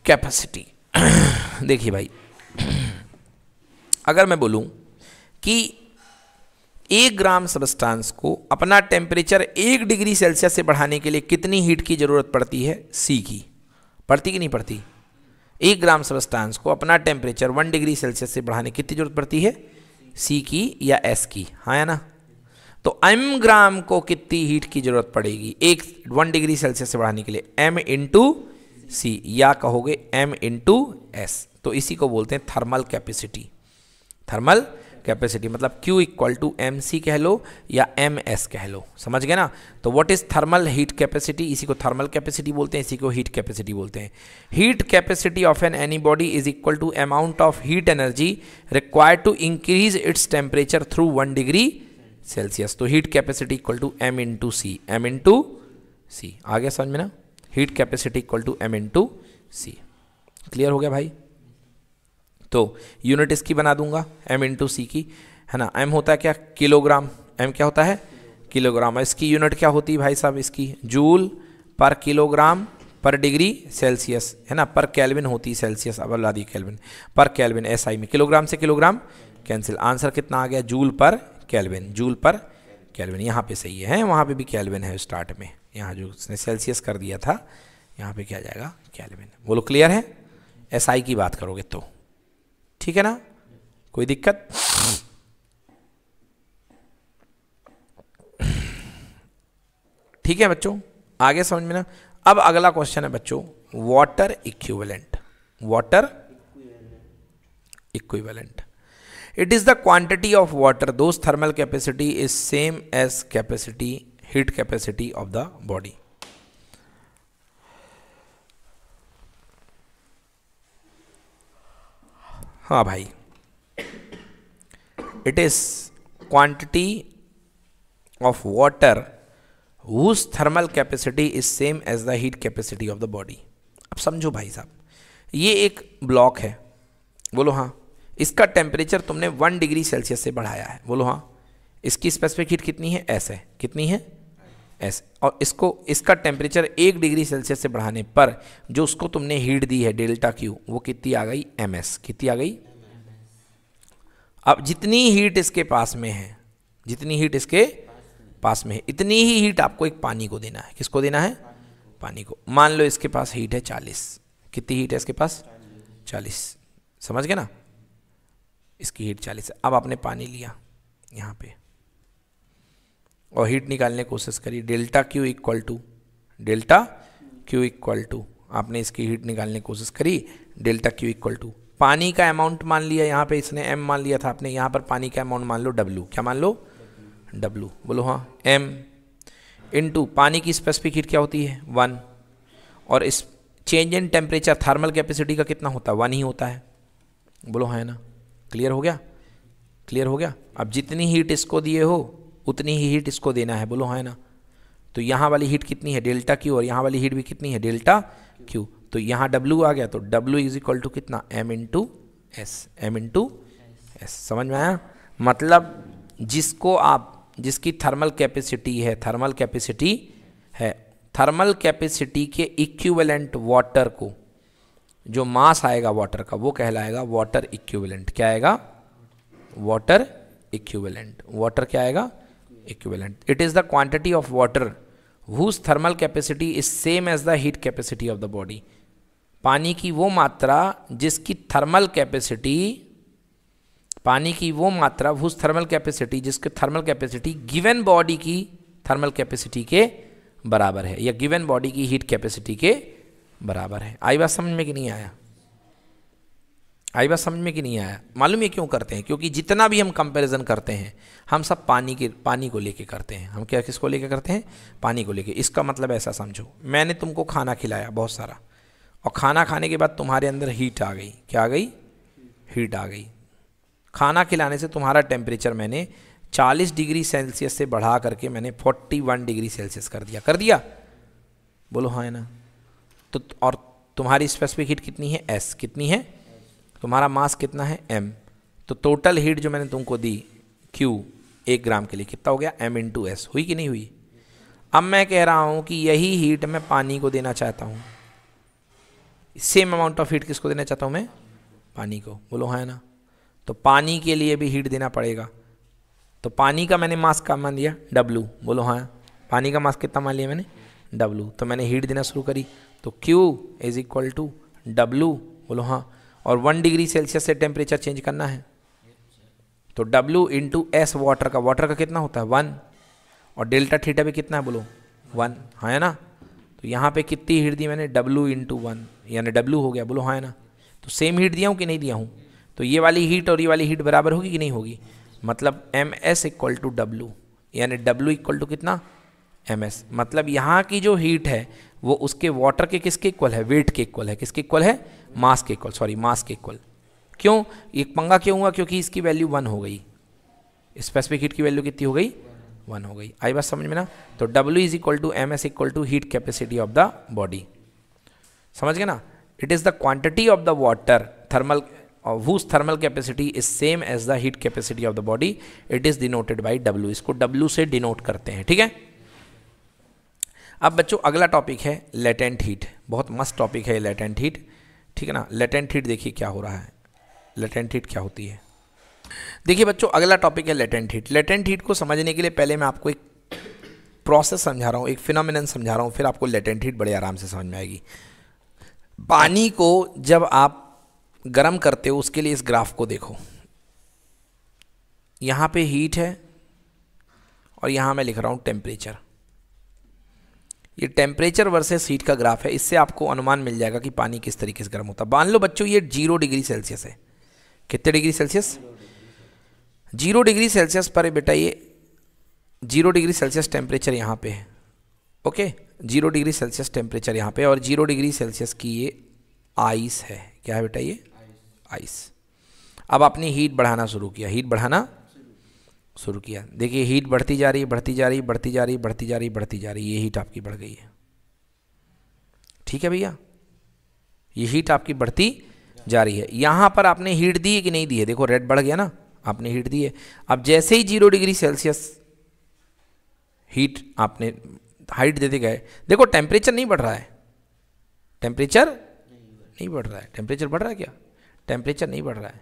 कैपेसिटी देखिए भाई अगर मैं बोलूं कि एक ग्राम सबस्टांस को अपना टेम्परेचर एक डिग्री सेल्सियस से बढ़ाने के लिए कितनी हीट की ज़रूरत पड़ती है सी की पड़ती कि नहीं पड़ती एक ग्राम सबस्टांस को अपना टेम्परेचर वन डिग्री सेल्सियस से बढ़ाने की कितनी ज़रूरत पड़ती है सी की या एस की हाँ या ना तो एम ग्राम को कितनी हीट की ज़रूरत पड़ेगी एक वन डिग्री सेल्सियस से बढ़ाने के लिए एम इंटू सी या कहोगे एम इंटू एस तो इसी को बोलते हैं थर्मल कैपेसिटी थर्मल कैपेसिटी मतलब Q equal to M C कह लो या एम एस कह लो समझ गए ना तो what is thermal heat capacity इसी को थर्मल कैपेसिटी बोलते हैं इसी को हीट कैपेसिटी बोलते हैं heat capacity of an any body is equal to amount of heat energy required to increase its temperature through one degree Celsius तो heat capacity equal to M into C M into C आ गया समझ में ना heat capacity equal to M into C clear हो गया भाई तो यूनिट इसकी बना दूंगा एम इंटू सी की है ना एम होता है क्या किलोग्राम एम क्या होता है किलोग्राम इसकी यूनिट क्या होती है भाई साहब इसकी जूल पर किलोग्राम पर डिग्री सेल्सियस है ना पर कैलविन होती है सेल्सियस अब अल्ला दी कैलविन पर कैलविन एसआई में किलोग्राम से किलोग्राम कैंसिल आंसर कितना आ गया जूल पर कैलविन जूल पर कैलविन यहाँ पे सही है वहाँ पे भी कैलविन है स्टार्ट में यहाँ जो उसने सेल्सियस कर दिया था यहाँ पे क्या जाएगा कैलविन बोलो क्लियर है एसआई की बात करोगे तो ठीक है ना कोई दिक्कत ठीक है बच्चों आगे समझ में ना अब अगला क्वेश्चन है बच्चों water equivalent water equivalent it is the quantity of water those thermal capacity is same as capacity heat capacity of the body हाँ भाई it is quantity of water whose thermal capacity is same as the heat capacity of the body अब समझो भाई साहब ये एक ब्लॉक है बोलो हाँ इसका टेम्परेचर तुमने वन डिग्री सेल्सियस से बढ़ाया है बोलो हाँ इसकी स्पेसिफिक हीट कितनी है ऐसे कितनी है एस और इसको इसका टेम्परेचर एक डिग्री सेल्सियस से बढ़ाने पर जो उसको तुमने हीट दी है डेल्टा क्यू वो कितनी आ गई एम एस कितनी आ गई अब जितनी हीट इसके पास में है जितनी हीट इसके पास में है इतनी ही हीट आपको एक पानी को देना है किसको देना है पानी को मान लो इसके पास हीट है चालीस कितनी हीट है इसके पास चालीस समझ गए ना इसकी हीट चालीस अब आपने पानी लिया यहाँ पे और हीट निकालने की कोशिश करिए delta Q equal to delta Q equal to आपने इसकी हीट निकालने की कोशिश करी डेल्टा क्यू इक्वल टू पानी का अमाउंट मान लिया यहाँ पे इसने एम मान लिया था आपने यहाँ पर पानी का अमाउंट मान लो डब्लू क्या मान लो डब्ल्यू बोलो हाँ एम टू पानी की स्पेसिफिक हीट क्या होती है वन और इस change in temperature thermal capacity का कितना होता है वन ही होता है बोलो हाँ है ना क्लियर हो गया क्लियर हो गया अब जितनी हीट इसको दिए हो उतनी ही हीट इसको देना है बोलो है हाँ ना तो यहाँ वाली हीट कितनी है डेल्टा क्यू और यहाँ वाली हीट भी कितनी है डेल्टा क्यू तो यहाँ डब्ल्यू आ गया तो डब्ल्यू इज इक्वल टू कितना M to S M into S समझ में आया मतलब जिसको आप जिसकी थर्मल कैपेसिटी है थर्मल कैपेसिटी है थर्मल कैपेसिटी के इक्विवेलेंट वाटर को जो मास आएगा वाटर का वो कहलाएगा वाटर इक्विवेलेंट क्या आएगा वाटर इक्विवेलेंट वाटर क्या आएगा equivalent it is the quantity of water whose thermal capacity is same as the heat capacity of the body पानी की वो मात्रा जिसकी थर्मल कैपेसिटी पानी की वो मात्रा हुज थर्मल कैपेसिटी जिसके थर्मल कैपेसिटी गिवन बॉडी की थर्मल कैपेसिटी के बराबर है या गिवन बॉडी की हीट कैपेसिटी के बराबर है आई बात समझ में कि नहीं आया आई बात समझ में कि नहीं आया मालूम ये क्यों करते हैं क्योंकि जितना भी हम कंपैरिजन करते हैं हम सब पानी के पानी को लेके करते हैं हम क्या किसको लेके करते हैं पानी को लेके इसका मतलब ऐसा समझो मैंने तुमको खाना खिलाया बहुत सारा और खाना खाने के बाद तुम्हारे अंदर हीट आ गई क्या आ गई हीट आ गई खाना खिलाने से तुम्हारा टेम्परेचर मैंने 40 डिग्री सेल्सियस से बढ़ा करके मैंने 41 डिग्री सेल्सियस कर दिया कर दिया बोलो हाँ ना तो और तुम्हारी स्पेसिफिक हीट कितनी है एस कितनी है तुम्हारा मास कितना है एम तो टोटल हीट जो मैंने तुमको दी क्यू एक ग्राम के लिए कितना हो गया एम इन टू एस हुई कि नहीं हुई अब मैं कह रहा हूँ कि यही हीट मैं पानी को देना चाहता हूँ सेम अमाउंट ऑफ हीट किसको देना चाहता हूँ मैं पानी को बोलो हाँ ना तो पानी के लिए भी हीट देना पड़ेगा तो पानी का मैंने मास क्या मान लिया डब्लू बोलो हाँ पानी का मास कितना मान लिया मैंने डब्लू तो मैंने हीट देना शुरू करी तो Q is equal to W बोलो हाँ और वन डिग्री सेल्सियस से टेम्परेचर चेंज करना है तो W इंटू एस वाटर का वाटर का कितना होता है वन और डेल्टा थीटा भी कितना है बोलो वन हाँ है ना तो यहाँ पे कितनी हीट दी मैंने W इंटू वन यानी W हो गया बोलो हाँ है ना तो सेम हीट दिया हूँ कि नहीं दिया हूँ तो ये वाली हीट और ये वाली हीट बराबर होगी कि नहीं होगी मतलब M S equal to W यानी डब्लू इक्वल टू कितना एम एस मतलब यहाँ की जो हीट है वो उसके वाटर के किसके इक्वल है वेट के इक्वल है किसके इक्वल है मास के इक्वल सॉरी मास के इक्वल क्यों एक पंगा क्यों हुआ क्योंकि इसकी वैल्यू वन हो गई स्पेसिफिक हीट की वैल्यू कितनी हो गई वन हो गई आई बात समझ में ना तो W is equal to M S equal to heat capacity of the body समझ गए ना it is the quantity of the water thermal whose thermal capacity is same as the heat capacity of the body it is denoted by w इसको w से डिनोट करते हैं ठीक है अब बच्चों अगला टॉपिक है लेटेंट हीट बहुत मस्त टॉपिक है लेटेंट हीट ठीक है ना लेटेंट हीट देखिए क्या हो रहा है लेटेंट हीट क्या होती है देखिए बच्चों अगला टॉपिक है लेटेंट हीट लेटेंट हीट को समझने के लिए पहले मैं आपको एक प्रोसेस समझा रहा हूँ एक फिनोमिनन समझा रहा हूँ फिर आपको लेटेंट हीट बड़े आराम से समझ में आएगी पानी को जब आप गर्म करते हो उसके लिए इस ग्राफ को देखो यहाँ पे हीट है और यहाँ मैं लिख रहा हूँ टेम्परेचर ये टेम्परेचर वर्सेस हीट का ग्राफ है इससे आपको अनुमान मिल जाएगा कि पानी किस तरीके से गर्म होता है मान लो बच्चों ये जीरो डिग्री सेल्सियस है कितने degree Celsius zero degree Celsius पर बेटा ये जीरो डिग्री सेल्सियस टेम्परेचर यहाँ पे है okay zero degree Celsius temperature यहाँ पे और जीरो डिग्री सेल्सियस की ये आइस है क्या है बेटा ये आइस अब आपने हीट बढ़ाना शुरू किया हीट बढ़ाना शुरू किया देखिए हीट बढ़ती जा रही है बढ़ती जा रही है बढ़ती जा रही है बढ़ती जा रही बढ़ती जा रही ये हीट आपकी बढ़ गई है ठीक है भैया ये हीट आपकी बढ़ती जा रही है यहाँ पर आपने हीट दी है कि नहीं दी है देखो रेड बढ़ गया ना आपने हीट दी है अब जैसे ही जीरो डिग्री सेल्सियस हीट आपने हाइट देते गए देखो टेम्परेचर नहीं बढ़ रहा है टेम्परेचर नहीं बढ़ रहा है टेम्परेचर बढ़ रहा है क्या टेम्परेचर नहीं बढ़ रहा है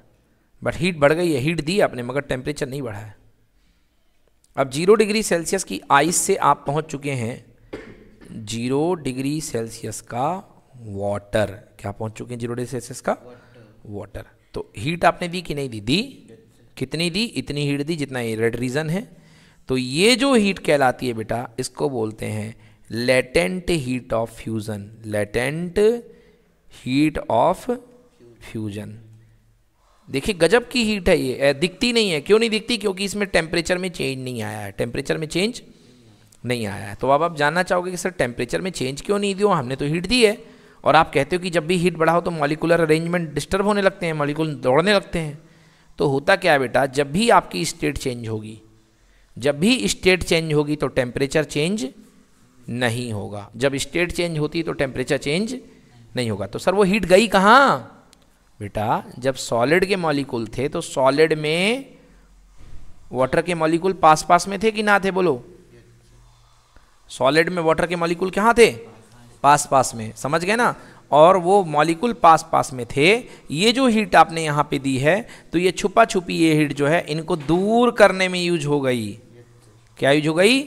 बट हीट बढ़ गई है हीट दी आपने मगर टेम्परेचर नहीं बढ़ा है अब जीरो डिग्री सेल्सियस की आइस से आप पहुंच चुके हैं जीरो डिग्री सेल्सियस का वाटर क्या पहुंच चुके हैं जीरो डिग्री सेल्सियस का वाटर तो हीट आपने दी कि नहीं दी दी कितनी दी इतनी हीट दी जितना ये रेड रीजन है तो ये जो हीट कहलाती है बेटा इसको बोलते हैं latent heat of fusion latent heat of fusion देखिए गजब की हीट है ये दिखती नहीं है क्यों नहीं दिखती क्योंकि इसमें टेम्परेचर में चेंज नहीं आया है टेम्परेचर में चेंज नहीं आया है तो अब आप जानना चाहोगे कि सर टेम्परेचर में चेंज क्यों नहीं दियो हमने तो हीट दी है और आप कहते हो कि जब भी हीट बढ़ा हो तो मॉलिकुलर अरेंजमेंट डिस्टर्ब होने लगते हैं मॉलिकुल दौड़ने लगते हैं तो होता क्या है बेटा जब भी आपकी स्टेट चेंज होगी जब भी स्टेट चेंज होगी तो टेम्परेचर चेंज नहीं होगा जब स्टेट चेंज होती तो टेम्परेचर चेंज नहीं होगा तो सर वो हीट गई कहाँ बेटा जब सॉलिड के मॉलिक्यूल थे तो सॉलिड में वाटर के मॉलिक्यूल पास पास में थे कि ना थे बोलो सॉलिड में वाटर के मॉलिक्यूल कहाँ थे पास पास में समझ गए ना और वो मॉलिक्यूल पास पास में थे ये जो हीट आपने यहाँ पे दी है तो ये छुपा छुपी ये हीट जो है इनको दूर करने में यूज हो गई क्या यूज हो गई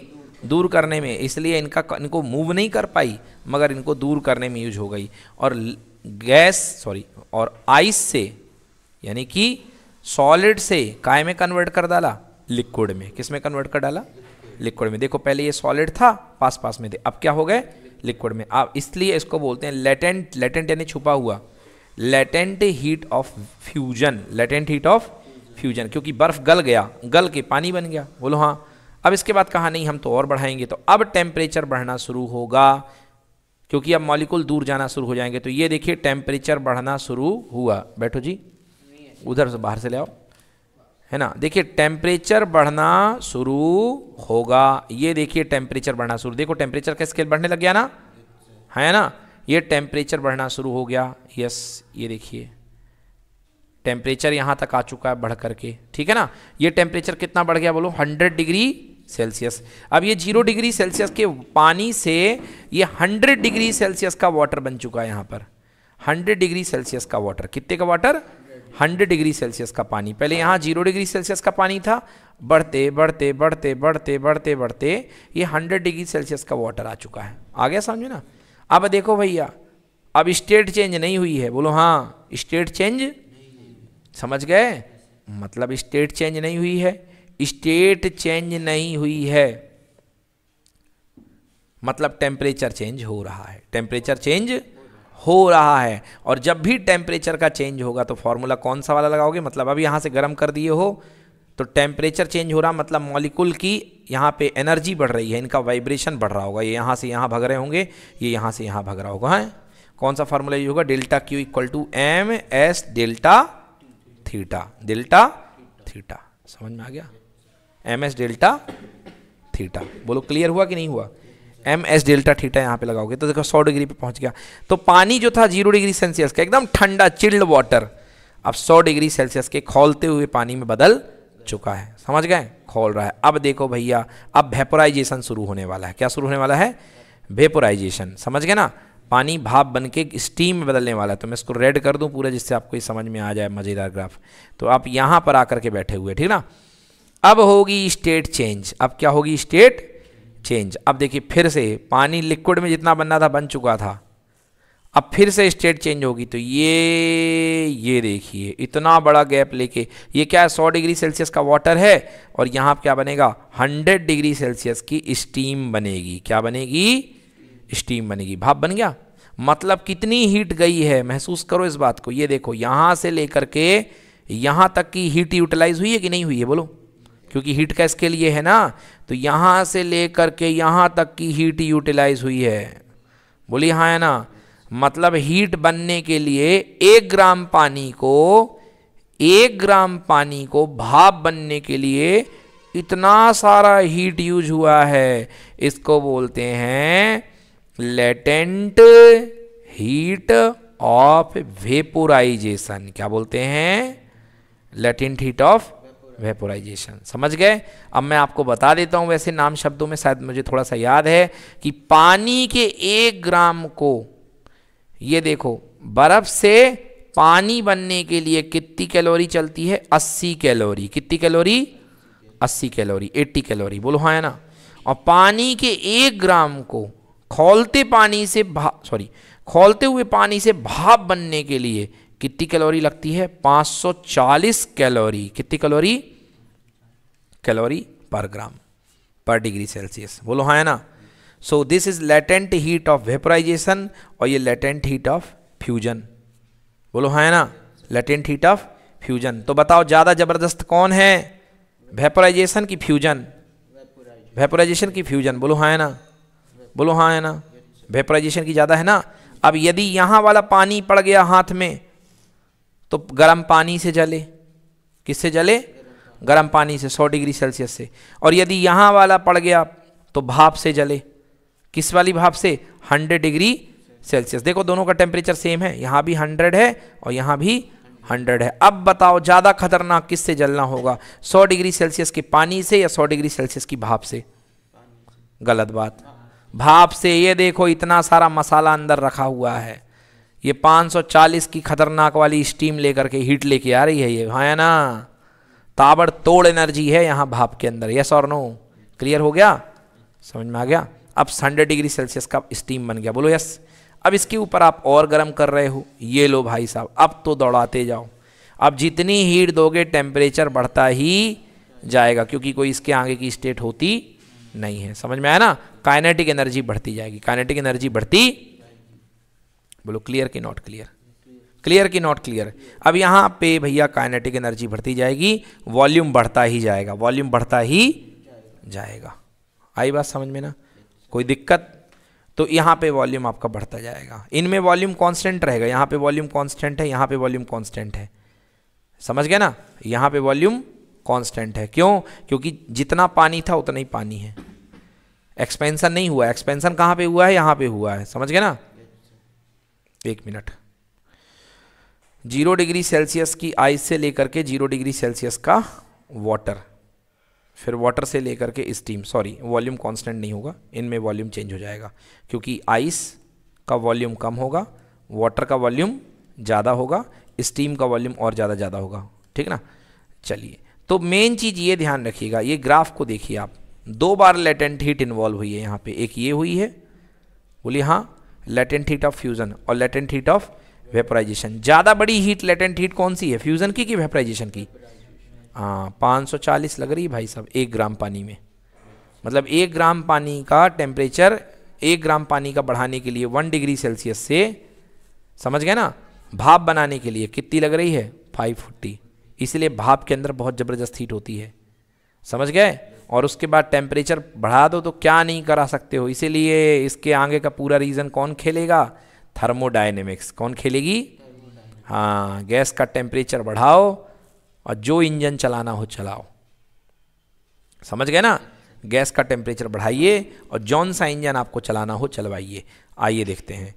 दूर करने में इसलिए इनका इनको मूव नहीं कर पाई मगर इनको दूर करने में यूज हो गई और गैस सॉरी और आइस से यानी कि सॉलिड से काय में कन्वर्ट कर डाला लिक्विड में किस में कन्वर्ट कर डाला लिक्विड में देखो पहले ये सॉलिड था पास पास में थे अब क्या हो गए लिक्विड में आप इसलिए इसको बोलते हैं लेटेंट लेटेंट यानी छुपा हुआ latent heat of fusion latent heat of fusion क्योंकि बर्फ गल गया गल के पानी बन गया बोलो हाँ अब इसके बाद कहा नहीं हम तो और बढ़ाएंगे तो अब टेम्परेचर बढ़ना शुरू होगा क्योंकि अब मॉलिक्यूल दूर जाना शुरू हो जाएंगे तो ये देखिए टेम्परेचर बढ़ना शुरू हुआ बैठो जी उधर से बाहर से ले आओ है ना देखिए टेम्परेचर बढ़ना शुरू होगा ये देखिए टेम्परेचर बढ़ना शुरू देखो टेम्परेचर का स्केल बढ़ने लग गया ना है ना ये टेम्परेचर बढ़ना शुरू हो गया यस ये देखिए टेम्परेचर यहाँ तक आ चुका है बढ़ करके ठीक है ना ये टेम्परेचर कितना बढ़ गया बोलो हंड्रेड डिग्री सेल्सियस अब ये जीरो डिग्री सेल्सियस के पानी से ये हंड्रेड डिग्री सेल्सियस का वाटर बन चुका है यहाँ पर हंड्रेड डिग्री सेल्सियस का वाटर कितने का वाटर हंड्रेड डिग्री सेल्सियस का पानी पहले यहाँ जीरो डिग्री सेल्सियस का पानी था बढ़ते बढ़ते बढ़ते बढ़ते बढ़ते बढ़ते ये हंड्रेड डिग्री सेल्सियस का वाटर आ चुका है आ गया समझो ना अब देखो भैया अब स्टेट चेंज नहीं हुई है बोलो हाँ स्टेट चेंज समझ गए मतलब स्टेट चेंज नहीं हुई है स्टेट चेंज नहीं हुई है मतलब टेम्परेचर चेंज हो रहा है टेम्परेचर चेंज हो रहा है और जब भी टेम्परेचर का चेंज होगा तो फॉर्मूला कौन सा वाला लगाओगे मतलब अब यहाँ से गर्म कर दिए हो तो टेम्परेचर चेंज हो रहा मतलब मॉलिक्यूल की यहाँ पे एनर्जी बढ़ रही है इनका वाइब्रेशन बढ़ रहा होगा ये यहाँ से यहाँ भग रहे होंगे ये यहाँ से यहाँ भग रहा होगा है कौन सा फॉर्मूला ये होगा delta Q equal to M S delta theta delta theta समझ में आ गया एम एस डेल्टा थीटा बोलो क्लियर हुआ कि नहीं हुआ एम एस डेल्टा थीटा यहाँ पे लगाओगे तो देखो सौ डिग्री पे पहुँच गया तो पानी जो था जीरो डिग्री सेल्सियस का एकदम ठंडा चिल्ड वाटर अब सौ डिग्री सेल्सियस के खोलते हुए पानी में बदल चुका है समझ गए खोल रहा है अब देखो भैया अब वेपोराइजेशन शुरू होने वाला है क्या शुरू होने वाला है वेपोराइजेशन समझ गए ना पानी भाप बन के स्टीम में बदलने वाला है तो मैं इसको रेड कर दूं पूरा जिससे आपको ये समझ में आ जाए मज़ेदार ग्राफ तो आप यहाँ पर आकर के बैठे हुए ठीक ना अब होगी स्टेट चेंज अब क्या होगी स्टेट चेंज अब देखिए फिर से पानी लिक्विड में जितना बनना था बन चुका था अब फिर से स्टेट चेंज होगी तो ये ये देखिए इतना बड़ा गैप लेके ये क्या है सौ डिग्री सेल्सियस का वाटर है और यहाँ क्या बनेगा हंड्रेड डिग्री सेल्सियस की स्टीम बनेगी क्या बनेगी स्टीम बनेगी भाप बन गया मतलब कितनी हीट गई है महसूस करो इस बात को ये देखो यहाँ से लेकर के यहाँ तक की हीट यूटिलाइज हुई है कि नहीं हुई है बोलो क्योंकि हीट का स्केल ये है ना तो यहाँ से लेकर के यहाँ तक की हीट यूटिलाइज हुई है बोली हाँ है ना मतलब हीट बनने के लिए एक ग्राम पानी को एक ग्राम पानी को भाप बनने के लिए इतना सारा हीट यूज हुआ है इसको बोलते हैं लेटेंट हीट ऑफ वेपोराइजेशन क्या बोलते हैं लेटेंट हीट ऑफ वेपोराइजेशन समझ गए अब मैं आपको बता देता हूँ वैसे नाम शब्दों में शायद मुझे थोड़ा सा याद है कि पानी के एक ग्राम को ये देखो बर्फ से पानी बनने के लिए कितनी कैलोरी चलती है 80 कैलोरी कितनी कैलोरी 80 कैलोरी 80 कैलोरी बोलो हाँ है ना और पानी के एक ग्राम को खोलते पानी से भाप सॉरी खोलते हुए पानी से भाप बनने के लिए कितनी कैलोरी लगती है 540 कैलोरी कितनी कैलोरी कैलोरी पर ग्राम पर डिग्री सेल्सियस बोलो हाँ है ना so this is latent heat of vaporisation और ये लेटेंट हीट ऑफ फ्यूजन बोलो हाँ है ना लेटेंट हीट ऑफ फ्यूजन तो बताओ ज़्यादा ज़बरदस्त कौन है वेपराइजेशन की फ्यूजन वेपराइजेशन की फ्यूजन बोलो हाँ है ना बोलो हाँ है ना वेपराइजेशन की ज़्यादा है ना अब यदि यहाँ वाला पानी पड़ गया हाथ में तो गर्म पानी से जले किससे जले गर्म पानी से 100 डिग्री सेल्सियस से और यदि यहाँ वाला पड़ गया तो भाप से जले किस वाली भाप से 100 डिग्री सेल्सियस देखो दोनों का टेम्परेचर सेम है यहाँ भी 100 है और यहाँ भी 100 है अब बताओ ज़्यादा खतरनाक किससे जलना होगा 100 डिग्री सेल्सियस के पानी से या 100 डिग्री सेल्सियस की भाप से गलत बात भाप से ये देखो इतना सारा मसाला अंदर रखा हुआ है ये 540 की खतरनाक वाली स्टीम लेकर के हीट लेके आ रही है ये हाँ है ना तोड़ एनर्जी है यहाँ भाप के अंदर यस और नो क्लियर हो गया समझ में आ गया अब हंड्रेड डिग्री सेल्सियस का स्टीम बन गया बोलो यस अब इसके ऊपर आप और गर्म कर रहे हो ये लो भाई साहब अब तो दौड़ाते जाओ अब जितनी हीट दोगे टेम्परेचर बढ़ता ही जाएगा क्योंकि कोई इसके आगे की स्टेट होती नहीं है समझ में आया ना काइनेटिक एनर्जी बढ़ती जाएगी काइनेटिक एनर्जी बढ़ती बोलो क्लियर की नॉट क्लियर क्लियर की नॉट क्लियर अब यहाँ पे भैया काइनेटिक एनर्जी बढ़ती जाएगी वॉल्यूम बढ़ता ही जाएगा वॉल्यूम बढ़ता ही जाएगा आई बात समझ में ना कोई दिक्कत तो यहाँ पे वॉल्यूम आपका बढ़ता जाएगा इनमें वॉल्यूम कांस्टेंट रहेगा यहाँ पे वॉल्यूम कांस्टेंट है यहाँ पे वॉल्यूम कांस्टेंट है समझ गए ना यहाँ पे वॉल्यूम कांस्टेंट है क्यों क्योंकि जितना पानी था उतना ही पानी है एक्सपेंसन नहीं हुआ एक्सपेंसन कहाँ पे हुआ है यहाँ पे हुआ है समझ गए ना एक मिनट जीरो डिग्री सेल्सियस की आइस से लेकर के जीरो डिग्री सेल्सियस का वाटर फिर वाटर से लेकर के स्टीम सॉरी वॉल्यूम कांस्टेंट नहीं होगा इनमें वॉल्यूम चेंज हो जाएगा क्योंकि आइस का वॉल्यूम कम होगा वाटर का वॉल्यूम ज़्यादा होगा स्टीम का वॉल्यूम और ज़्यादा ज़्यादा होगा ठीक ना चलिए तो मेन चीज़ ये ध्यान रखिएगा ये ग्राफ को देखिए आप दो बार लेटेंट हीट इन्वॉल्व हुई है यहाँ पे एक ये हुई है बोलिए हाँ लेटेंट हीट ऑफ फ्यूजन और लेटेंट हीट ऑफ वेपराइजेशन ज़्यादा बड़ी हीट लेटेंट हीट कौन सी है फ्यूजन की कि वेपराइजेशन की हाँ पाँच सौ चालीस लग रही भाई साहब एक ग्राम पानी में मतलब एक ग्राम पानी का टेम्परेचर एक ग्राम पानी का बढ़ाने के लिए वन डिग्री सेल्सियस से समझ गए ना भाप बनाने के लिए कितनी लग रही है फाइव फोर्टी इसलिए भाप के अंदर बहुत ज़बरदस्त हीट होती है समझ गए और उसके बाद टेम्परेचर बढ़ा दो तो क्या नहीं करा सकते हो इसीलिए इसके आगे का पूरा रीज़न कौन खेलेगा थर्मोडाइनेमिक्स कौन खेलेगी हाँ गैस का टेम्परेचर बढ़ाओ और जो इंजन चलाना हो चलाओ समझ गए ना गैस का टेम्परेचर बढ़ाइए और जौन सा इंजन आपको चलाना हो चलवाइए आइए देखते हैं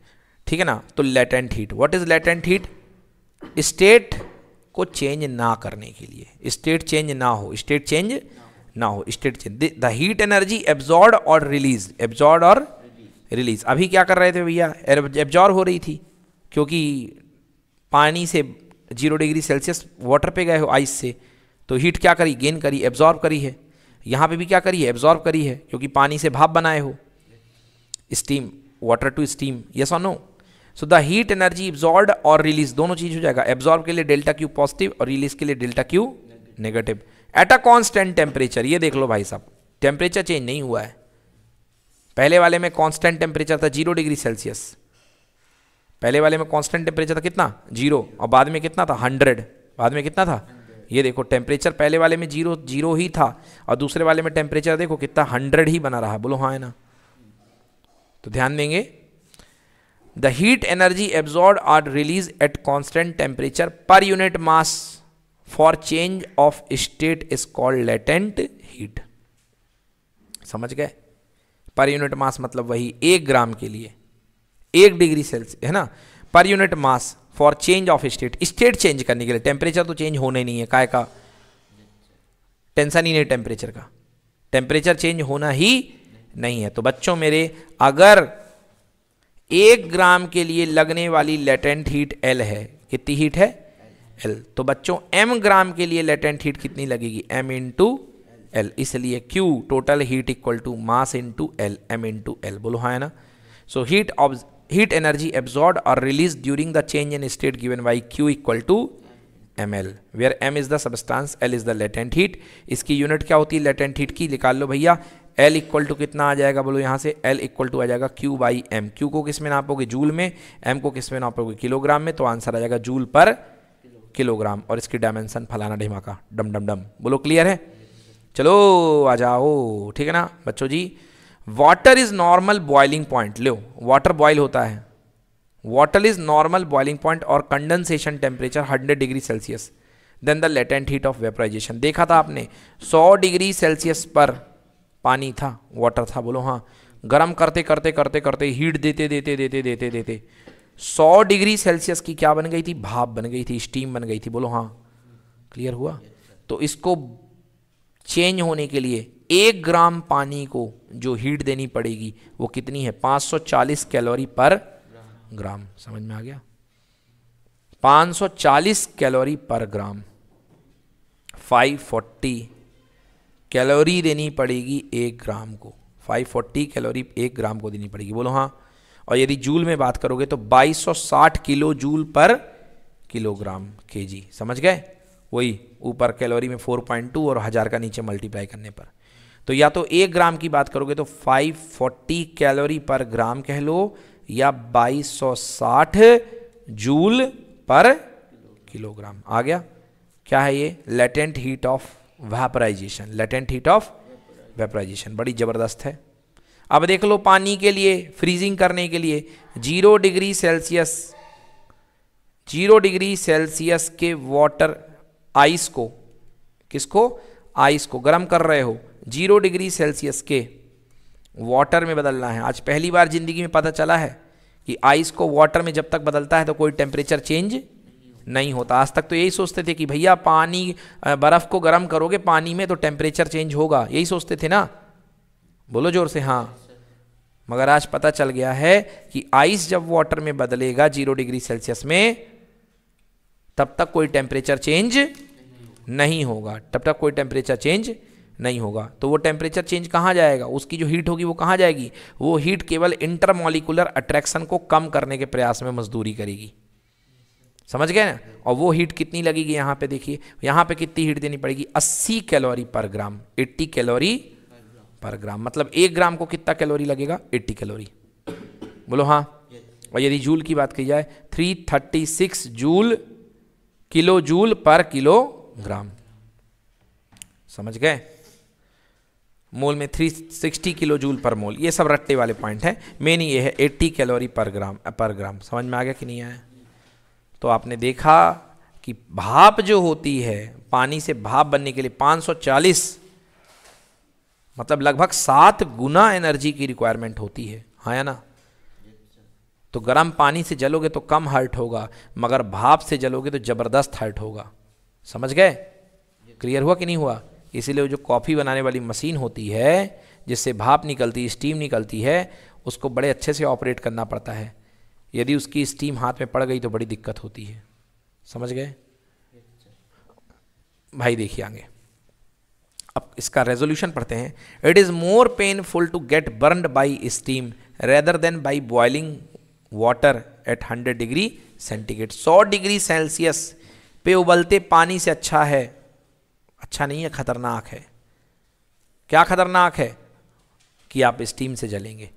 ठीक है ना तो latent heat what is latent heat state को चेंज ना करने के लिए स्टेट चेंज ना हो स्टेट चेंज ना हो state change the heat energy absorbed और रिलीज एब्जॉर्ड और रिलीज अभी क्या कर रहे थे भैया एब्जॉर्ब हो रही थी क्योंकि पानी से जीरो डिग्री सेल्सियस वाटर पे गए हो आइस से तो हीट क्या करी गेन करी एब्जॉर्ब करी है यहाँ पे भी क्या करी है एब्जॉर्ब करी है क्योंकि पानी से भाप बनाए हो steam water to steam yes और no so the heat energy absorb और रिलीज दोनों चीज़ हो जाएगा एब्जॉर्ब के लिए डेल्टा क्यू पॉजिटिव और रिलीज के लिए delta Q negative at a constant temperature ये देख लो भाई साहब टेम्परेचर चेंज नहीं हुआ है पहले वाले में कॉन्स्टेंट टेम्परेचर था जीरो डिग्री सेल्सियस पहले वाले में कॉन्स्टेंट टेम्परेचर था कितना जीरो और बाद में कितना था हंड्रेड बाद में कितना था ये देखो टेम्परेचर पहले वाले में जीरो जीरो ही था और दूसरे वाले में टेम्परेचर देखो कितना हंड्रेड ही बना रहा बोलो हाँ है ना तो ध्यान देंगे the heat energy absorbed or release at constant temperature per unit mass for change of state is called latent heat समझ गए पर यूनिट मास मतलब वही एक ग्राम के लिए एक डिग्री सेल्सियस है ना per unit mass for change of state state change करने के लिए टेम्परेचर तो चेंज होने नहीं है काय का टेंशन ही नहीं टेम्परेचर का टेम्परेचर चेंज होना ही नहीं है तो बच्चों मेरे अगर एक ग्राम के लिए लगने वाली लेटेंट हीट एल है कितनी हीट है एल तो बच्चों एम ग्राम के लिए लेटेंट हीट कितनी लगेगी एम इंटू एल इसलिए Q total heat equal to mass into L M into L बोलो हाँ है ना so heat heat energy absorbed और release during the change in state given by Q equal to M L where M is the substance L is the latent heat इसकी यूनिट क्या होती है लेटेंट हीट की निकाल लो भैया L इक्वल टू कितना आ जाएगा बोलो यहाँ से L इक्वल टू आ जाएगा Q बाई एम क्यू को किस में नापोगे जूल में एम को किस में नापोगे किलोग्राम में तो आंसर आ जाएगा जूल पर किलोग्राम और इसकी डायमेंशन फलाना ढिमा का डम डम डम बोलो क्लियर है चलो आ जाओ ठीक है ना बच्चों जी water is normal boiling point लो वाटर बॉयल होता है water is normal boiling point और condensation temperature 100 degree Celsius then the latent heat of vaporisation देखा था आपने 100 डिग्री सेल्सियस पर पानी था वाटर था बोलो हाँ गर्म करते करते करते करते हीट देते देते देते देते देते सौ डिग्री सेल्सियस की क्या बन गई थी भाप बन गई थी स्टीम बन गई थी बोलो हाँ क्लियर हुआ तो इसको चेंज होने के लिए एक ग्राम पानी को जो हीट देनी पड़ेगी वो कितनी है 540 कैलोरी पर ग्राम समझ में आ गया 540 कैलोरी पर ग्राम 540 कैलोरी देनी पड़ेगी एक ग्राम को 540 कैलोरी एक ग्राम को देनी पड़ेगी बोलो हाँ और यदि जूल में बात करोगे तो 2260 किलो जूल पर किलोग्राम केजी समझ गए वही ऊपर कैलोरी में 4.2 और हज़ार का नीचे मल्टीप्लाई करने पर तो या तो एक ग्राम की बात करोगे तो 540 कैलोरी पर ग्राम कह लो या 2260 जूल पर किलोग्राम आ गया क्या है ये latent heat of vaporisation latent heat of vaporisation बड़ी ज़बरदस्त है अब देख लो पानी के लिए फ्रीजिंग करने के लिए zero degree Celsius zero degree Celsius के वाटर आइस को किसको आइस को गर्म कर रहे हो जीरो डिग्री सेल्सियस के वाटर में बदलना है आज पहली बार ज़िंदगी में पता चला है कि आइस को वाटर में जब तक बदलता है तो कोई टेम्परेचर चेंज नहीं होता आज तक तो यही सोचते थे कि भैया पानी बर्फ़ को गर्म करोगे पानी में तो टेम्परेचर चेंज होगा यही सोचते थे ना बोलो जोर से हाँ मगर आज पता चल गया है कि आइस जब वाटर में बदलेगा जीरो डिग्री सेल्सियस में तब तक कोई टेम्परेचर चेंज नहीं होगा तब तक कोई टेम्परेचर चेंज नहीं होगा तो वो टेम्परेचर चेंज कहाँ जाएगा उसकी जो हीट होगी वो कहाँ जाएगी वो हीट केवल इंटरमोलिकुलर अट्रैक्शन को कम करने के प्रयास में मजदूरी करेगी समझ गए ना और वो हीट कितनी लगेगी यहाँ पे देखिए यहाँ पे कितनी हीट देनी पड़ेगी 80 कैलोरी पर ग्राम 80 कैलोरी पर ग्राम मतलब एक ग्राम को कितना कैलोरी लगेगा 80 कैलोरी बोलो हाँ और यदि जूल की बात की जाए 336 joule kilo joule per kilogram समझ गए मोल में 360 किलो जूल पर मोल ये सब रट्टे वाले पॉइंट हैं मेन ये है 80 कैलोरी पर ग्राम पर ग्राम समझ में आ गया कि नहीं आया तो आपने देखा कि भाप जो होती है पानी से भाप बनने के लिए चालीस मतलब लगभग सात गुना एनर्जी की रिक्वायरमेंट होती है हाँ या ना तो गर्म पानी से जलोगे तो कम हर्ट होगा मगर भाप से जलोगे तो ज़बरदस्त हर्ट होगा समझ गए क्लियर हुआ कि नहीं हुआ इसीलिए जो कॉफ़ी बनाने वाली मशीन होती है जिससे भाप निकलती स्टीम निकलती है उसको बड़े अच्छे से ऑपरेट करना पड़ता है यदि उसकी स्टीम हाथ में पड़ गई तो बड़ी दिक्कत होती है समझ गए भाई देखिए आगे अब इसका रेजोल्यूशन पढ़ते हैं it is more painful to get burned by steam rather than by boiling water at hundred degree centigrade सौ डिग्री सेल्सियस पे उबलते पानी से अच्छा है अच्छा नहीं है खतरनाक है क्या खतरनाक है कि आप स्टीम से जलेंगे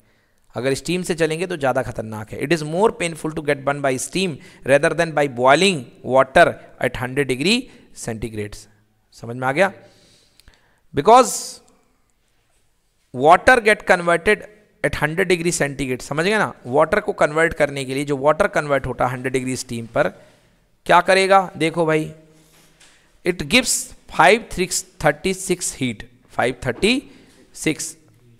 अगर स्टीम से चलेंगे तो ज़्यादा खतरनाक है it is more painful to get burn by steam rather than by boiling water at hundred degree centigrade समझ में आ गया because water get converted at 100 degree centigrade समझ गए ना वाटर को कन्वर्ट करने के लिए जो वाटर कन्वर्ट होता है हंड्रेड डिग्री स्टीम पर क्या करेगा देखो भाई it gives five thirty six heat five thirty six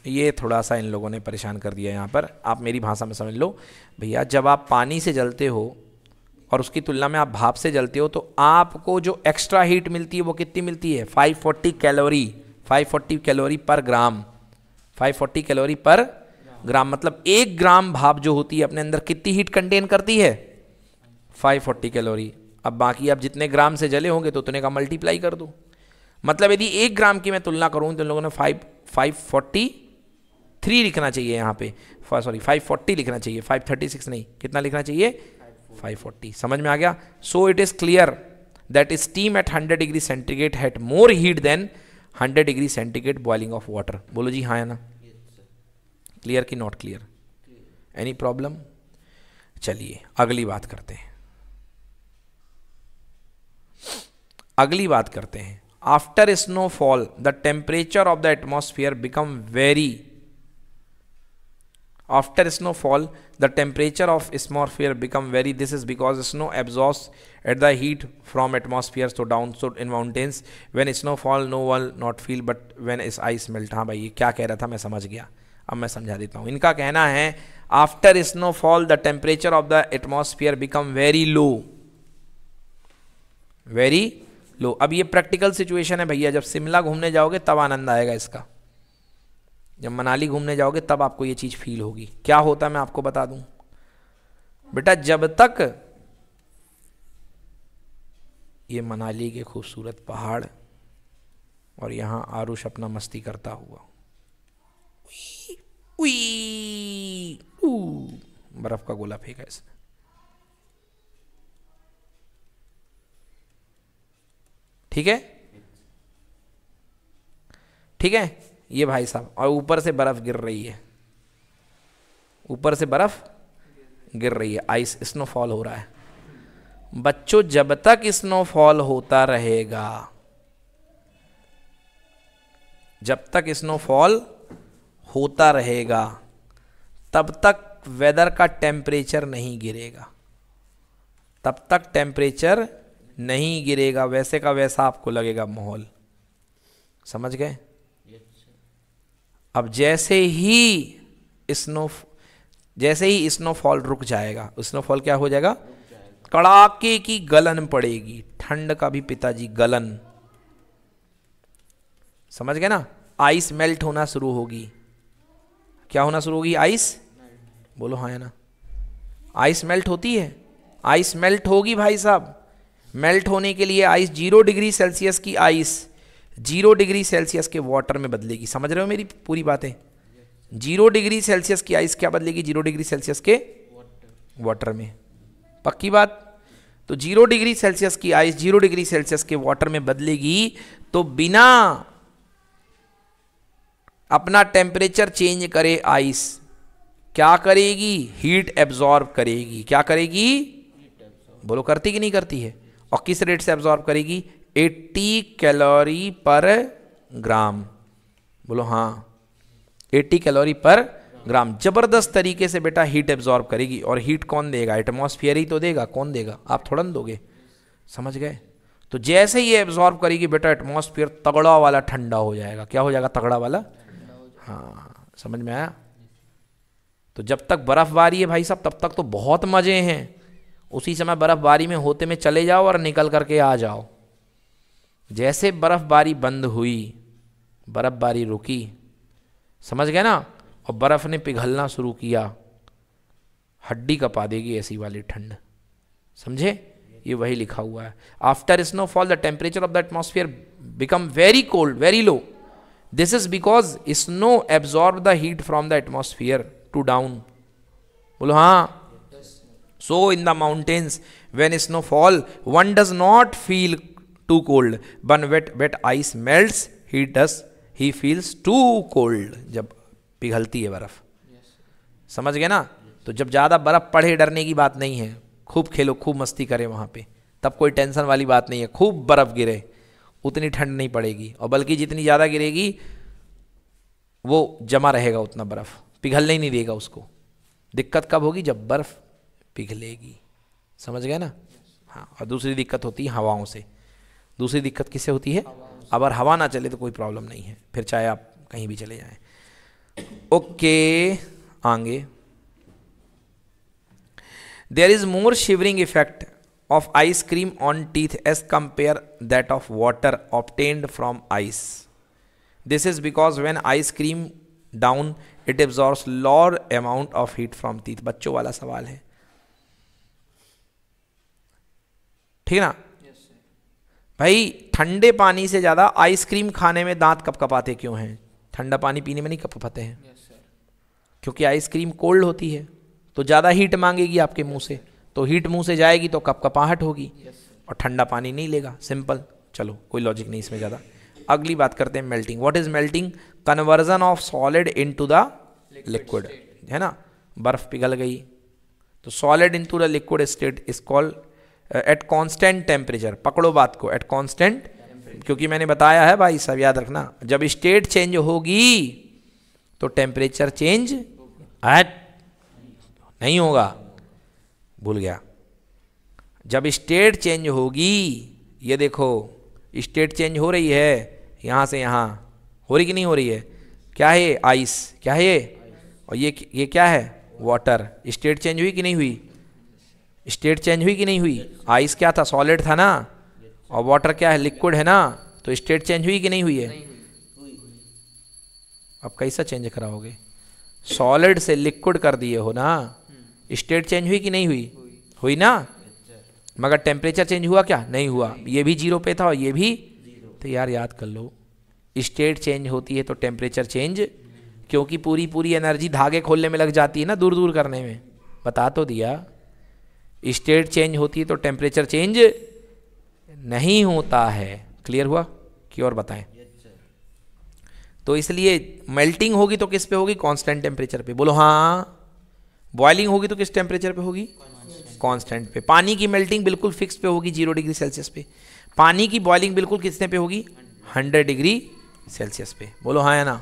ये थोड़ा सा इन लोगों ने परेशान कर दिया यहाँ पर आप मेरी भाषा में समझ लो भैया जब आप पानी से जलते हो और उसकी तुलना में आप भाप से जलते हो तो आपको जो एक्स्ट्रा हीट मिलती है वो कितनी मिलती है 540 कैलोरी 540 कैलोरी पर ग्राम 540 कैलोरी पर ग्राम मतलब एक ग्राम भाप जो होती है अपने अंदर कितनी हीट कंटेन करती है 540 कैलोरी अब बाकी आप जितने ग्राम से जले होंगे तो उतने का मल्टीप्लाई कर दो मतलब यदि एक ग्राम की मैं तुलना करूँ तो लोगों ने फाइव फाइव फोर्टी थ्री लिखना चाहिए यहाँ पे सॉरी फाइव फोर्टी लिखना चाहिए फाइव थर्टी सिक्स नहीं कितना लिखना चाहिए 540 समझ में आ गया so it is clear is steam at 100 degree centigrade has more heat than 100 degree centigrade boiling of water बोलो जी हाँ है ना क्लियर की नॉट क्लियर एनी प्रॉब्लम चलिए अगली बात करते हैं अगली बात करते हैं after snowfall the temperature of the atmosphere become very after snowfall the temperature of atmosphere become very this is because snow absorbs at the heat from atmosphere so down so in mountains when snowfall no one not feel but when is ice melt हाँ भाई ये क्या कह रहा था मैं समझ गया अब मैं समझा देता हूँ इनका कहना है after snowfall the temperature of the atmosphere become very low very low अब ये प्रैक्टिकल सिचुएशन है भैया जब शिमला घूमने जाओगे तब आनंद आएगा इसका जब मनाली घूमने जाओगे तब आपको ये चीज़ फील होगी क्या होता मैं आपको बता दूं बेटा जब तक ये मनाली के खूबसूरत पहाड़ और यहाँ आरुष अपना मस्ती करता हुआ बर्फ का गोला फेंका इसने ठीक है ठीक है ये भाई साहब और ऊपर से बर्फ़ गिर रही है ऊपर से बर्फ़ गिर रही है आइस स्नोफॉल हो रहा है बच्चों जब तक स्नोफॉल होता रहेगा जब तक स्नोफॉल होता रहेगा तब तक वेदर का टेम्परेचर नहीं गिरेगा तब तक टेम्परेचर नहीं गिरेगा वैसे का वैसा आपको लगेगा माहौल समझ गए अब जैसे ही स्नो जैसे ही स्नोफॉल रुक जाएगा स्नोफॉल क्या हो जाएगा कड़ाके की गलन पड़ेगी ठंड का भी पिताजी गलन समझ गए ना आइस मेल्ट होना शुरू होगी क्या होना शुरू होगी आइस बोलो हाँ है ना आइस मेल्ट होती है आइस मेल्ट होगी भाई साहब मेल्ट होने के लिए आइस जीरो डिग्री सेल्सियस की आइस जीरो डिग्री सेल्सियस के वाटर में बदलेगी समझ रहे हो मेरी पूरी बातें जीरो डिग्री सेल्सियस की आइस क्या बदलेगी जीरो डिग्री सेल्सियस के वाटर में पक्की बात तो जीरो डिग्री सेल्सियस की आइस जीरो डिग्री सेल्सियस के वाटर में बदलेगी तो बिना अपना टेम्परेचर चेंज करे आइस क्या करेगी हीट एब्जॉर्ब करेगी क्या करेगी बोलो करती कि नहीं करती है और किस रेट से एब्जॉर्ब करेगी 80 कैलोरी पर ग्राम बोलो हाँ 80 कैलोरी पर ग्राम जबरदस्त तरीके से बेटा हीट एब्जॉर्ब करेगी और हीट कौन देगा एटमोसफियर ही तो देगा कौन देगा आप थोड़ा ना दोगे समझ गए तो जैसे ये एब्जॉर्ब करेगी बेटा एटमोसफियर तगड़ा वाला ठंडा हो जाएगा क्या हो जाएगा तगड़ा वाला हाँ समझ में आया तो जब तक बर्फबारी है भाई साहब तब तक तो बहुत मज़े हैं उसी समय बर्फबारी में होते में चले जाओ और निकल करके आ जाओ जैसे बर्फ़बारी बंद हुई बर्फ़बारी रुकी समझ गए ना और बर्फ़ ने पिघलना शुरू किया हड्डी कपा देगी ऐसी वाली ठंड समझे ये वही लिखा हुआ है after snowfall the temperature of the atmosphere become very cold very low this is because snow absorb the heat from the atmosphere to down बोलो हाँ so in the mountains when snow fall one does not feel too cold one wait wait ice melt he does he feels too cold जब पिघलती है बर्फ yes. समझ गए ना yes. तो जब ज़्यादा बर्फ पड़े डरने की बात नहीं है खूब खेलो खूब मस्ती करें वहाँ पे तब कोई टेंशन वाली बात नहीं है खूब बर्फ़ गिरे उतनी ठंड नहीं पड़ेगी और बल्कि जितनी ज़्यादा गिरेगी वो जमा रहेगा उतना बर्फ़ पिघलने ही नहीं देगा उसको दिक्कत कब होगी जब बर्फ़ पिघलेगी समझ गए ना हाँ और दूसरी दिक्कत होती है हवाओं से दूसरी दिक्कत किससे होती है अगर हवा ना चले तो कोई प्रॉब्लम नहीं है फिर चाहे आप कहीं भी चले जाएं ओके आगे there is more shivering effect of ice cream on teeth as compare that of water obtained from ice this is because when ice cream down it absorb large amount of heat from teeth बच्चों वाला सवाल है ठीक है ना भाई ठंडे पानी से ज़्यादा आइसक्रीम खाने में दांत कप कपाते क्यों हैं ठंडा पानी पीने में नहीं कप कपाते हैं क्योंकि आइसक्रीम कोल्ड होती है तो ज़्यादा हीट मांगेगी आपके मुंह से तो हीट मुंह से जाएगी तो कप कपाहट होगी और ठंडा पानी नहीं लेगा सिंपल चलो कोई लॉजिक नहीं इसमें ज़्यादा अगली बात करते हैं melting what is melting conversion of solid into the liquid है ना बर्फ़ पिघल गई तो solid into the liquid state is called at constant temperature पकड़ो बात को एट कांस्टेंट क्योंकि मैंने बताया है भाई सब याद रखना जब स्टेट चेंज होगी तो टेम्परेचर चेंज एट नहीं होगा भूल गया जब स्टेट चेंज होगी ये देखो स्टेट चेंज हो रही है यहाँ से यहाँ हो रही कि नहीं हो रही है क्या है आइस क्या है ये और ये ये क्या है वाटर स्टेट चेंज हुई कि नहीं हुई स्टेट चेंज हुई कि नहीं हुई आइस क्या था सॉलिड था ना और वाटर क्या है लिक्विड है ना तो स्टेट चेंज हुई कि नहीं हुई है अब कैसा चेंज कराओगे सॉलिड से लिक्विड कर दिए हो ना हम्म। स्टेट चेंज हुई कि नहीं हुई हुई ना मगर टेम्परेचर चेंज हुआ क्या नहीं हुआ ये भी जीरो पे था और ये भी तो यार याद कर लो स्टेट चेंज होती है तो टेम्परेचर चेंज क्योंकि पूरी पूरी एनर्जी धागे खोलने में लग जाती है ना दूर दूर करने में बता तो दिया स्टेट चेंज होती है तो टेम्परेचर चेंज नहीं होता है क्लियर हुआ की और बताएं तो इसलिए मेल्टिंग होगी तो किस पे होगी कांस्टेंट टेम्परेचर पे बोलो हाँ बॉइलिंग होगी तो किस टेम्परेचर पे होगी कांस्टेंट पे पानी की मेल्टिंग बिल्कुल फिक्स पे होगी जीरो डिग्री सेल्सियस पे पानी की बॉइलिंग बिल्कुल किसने पे होगी हंड्रेड डिग्री सेल्सियस पे बोलो हाँ या ना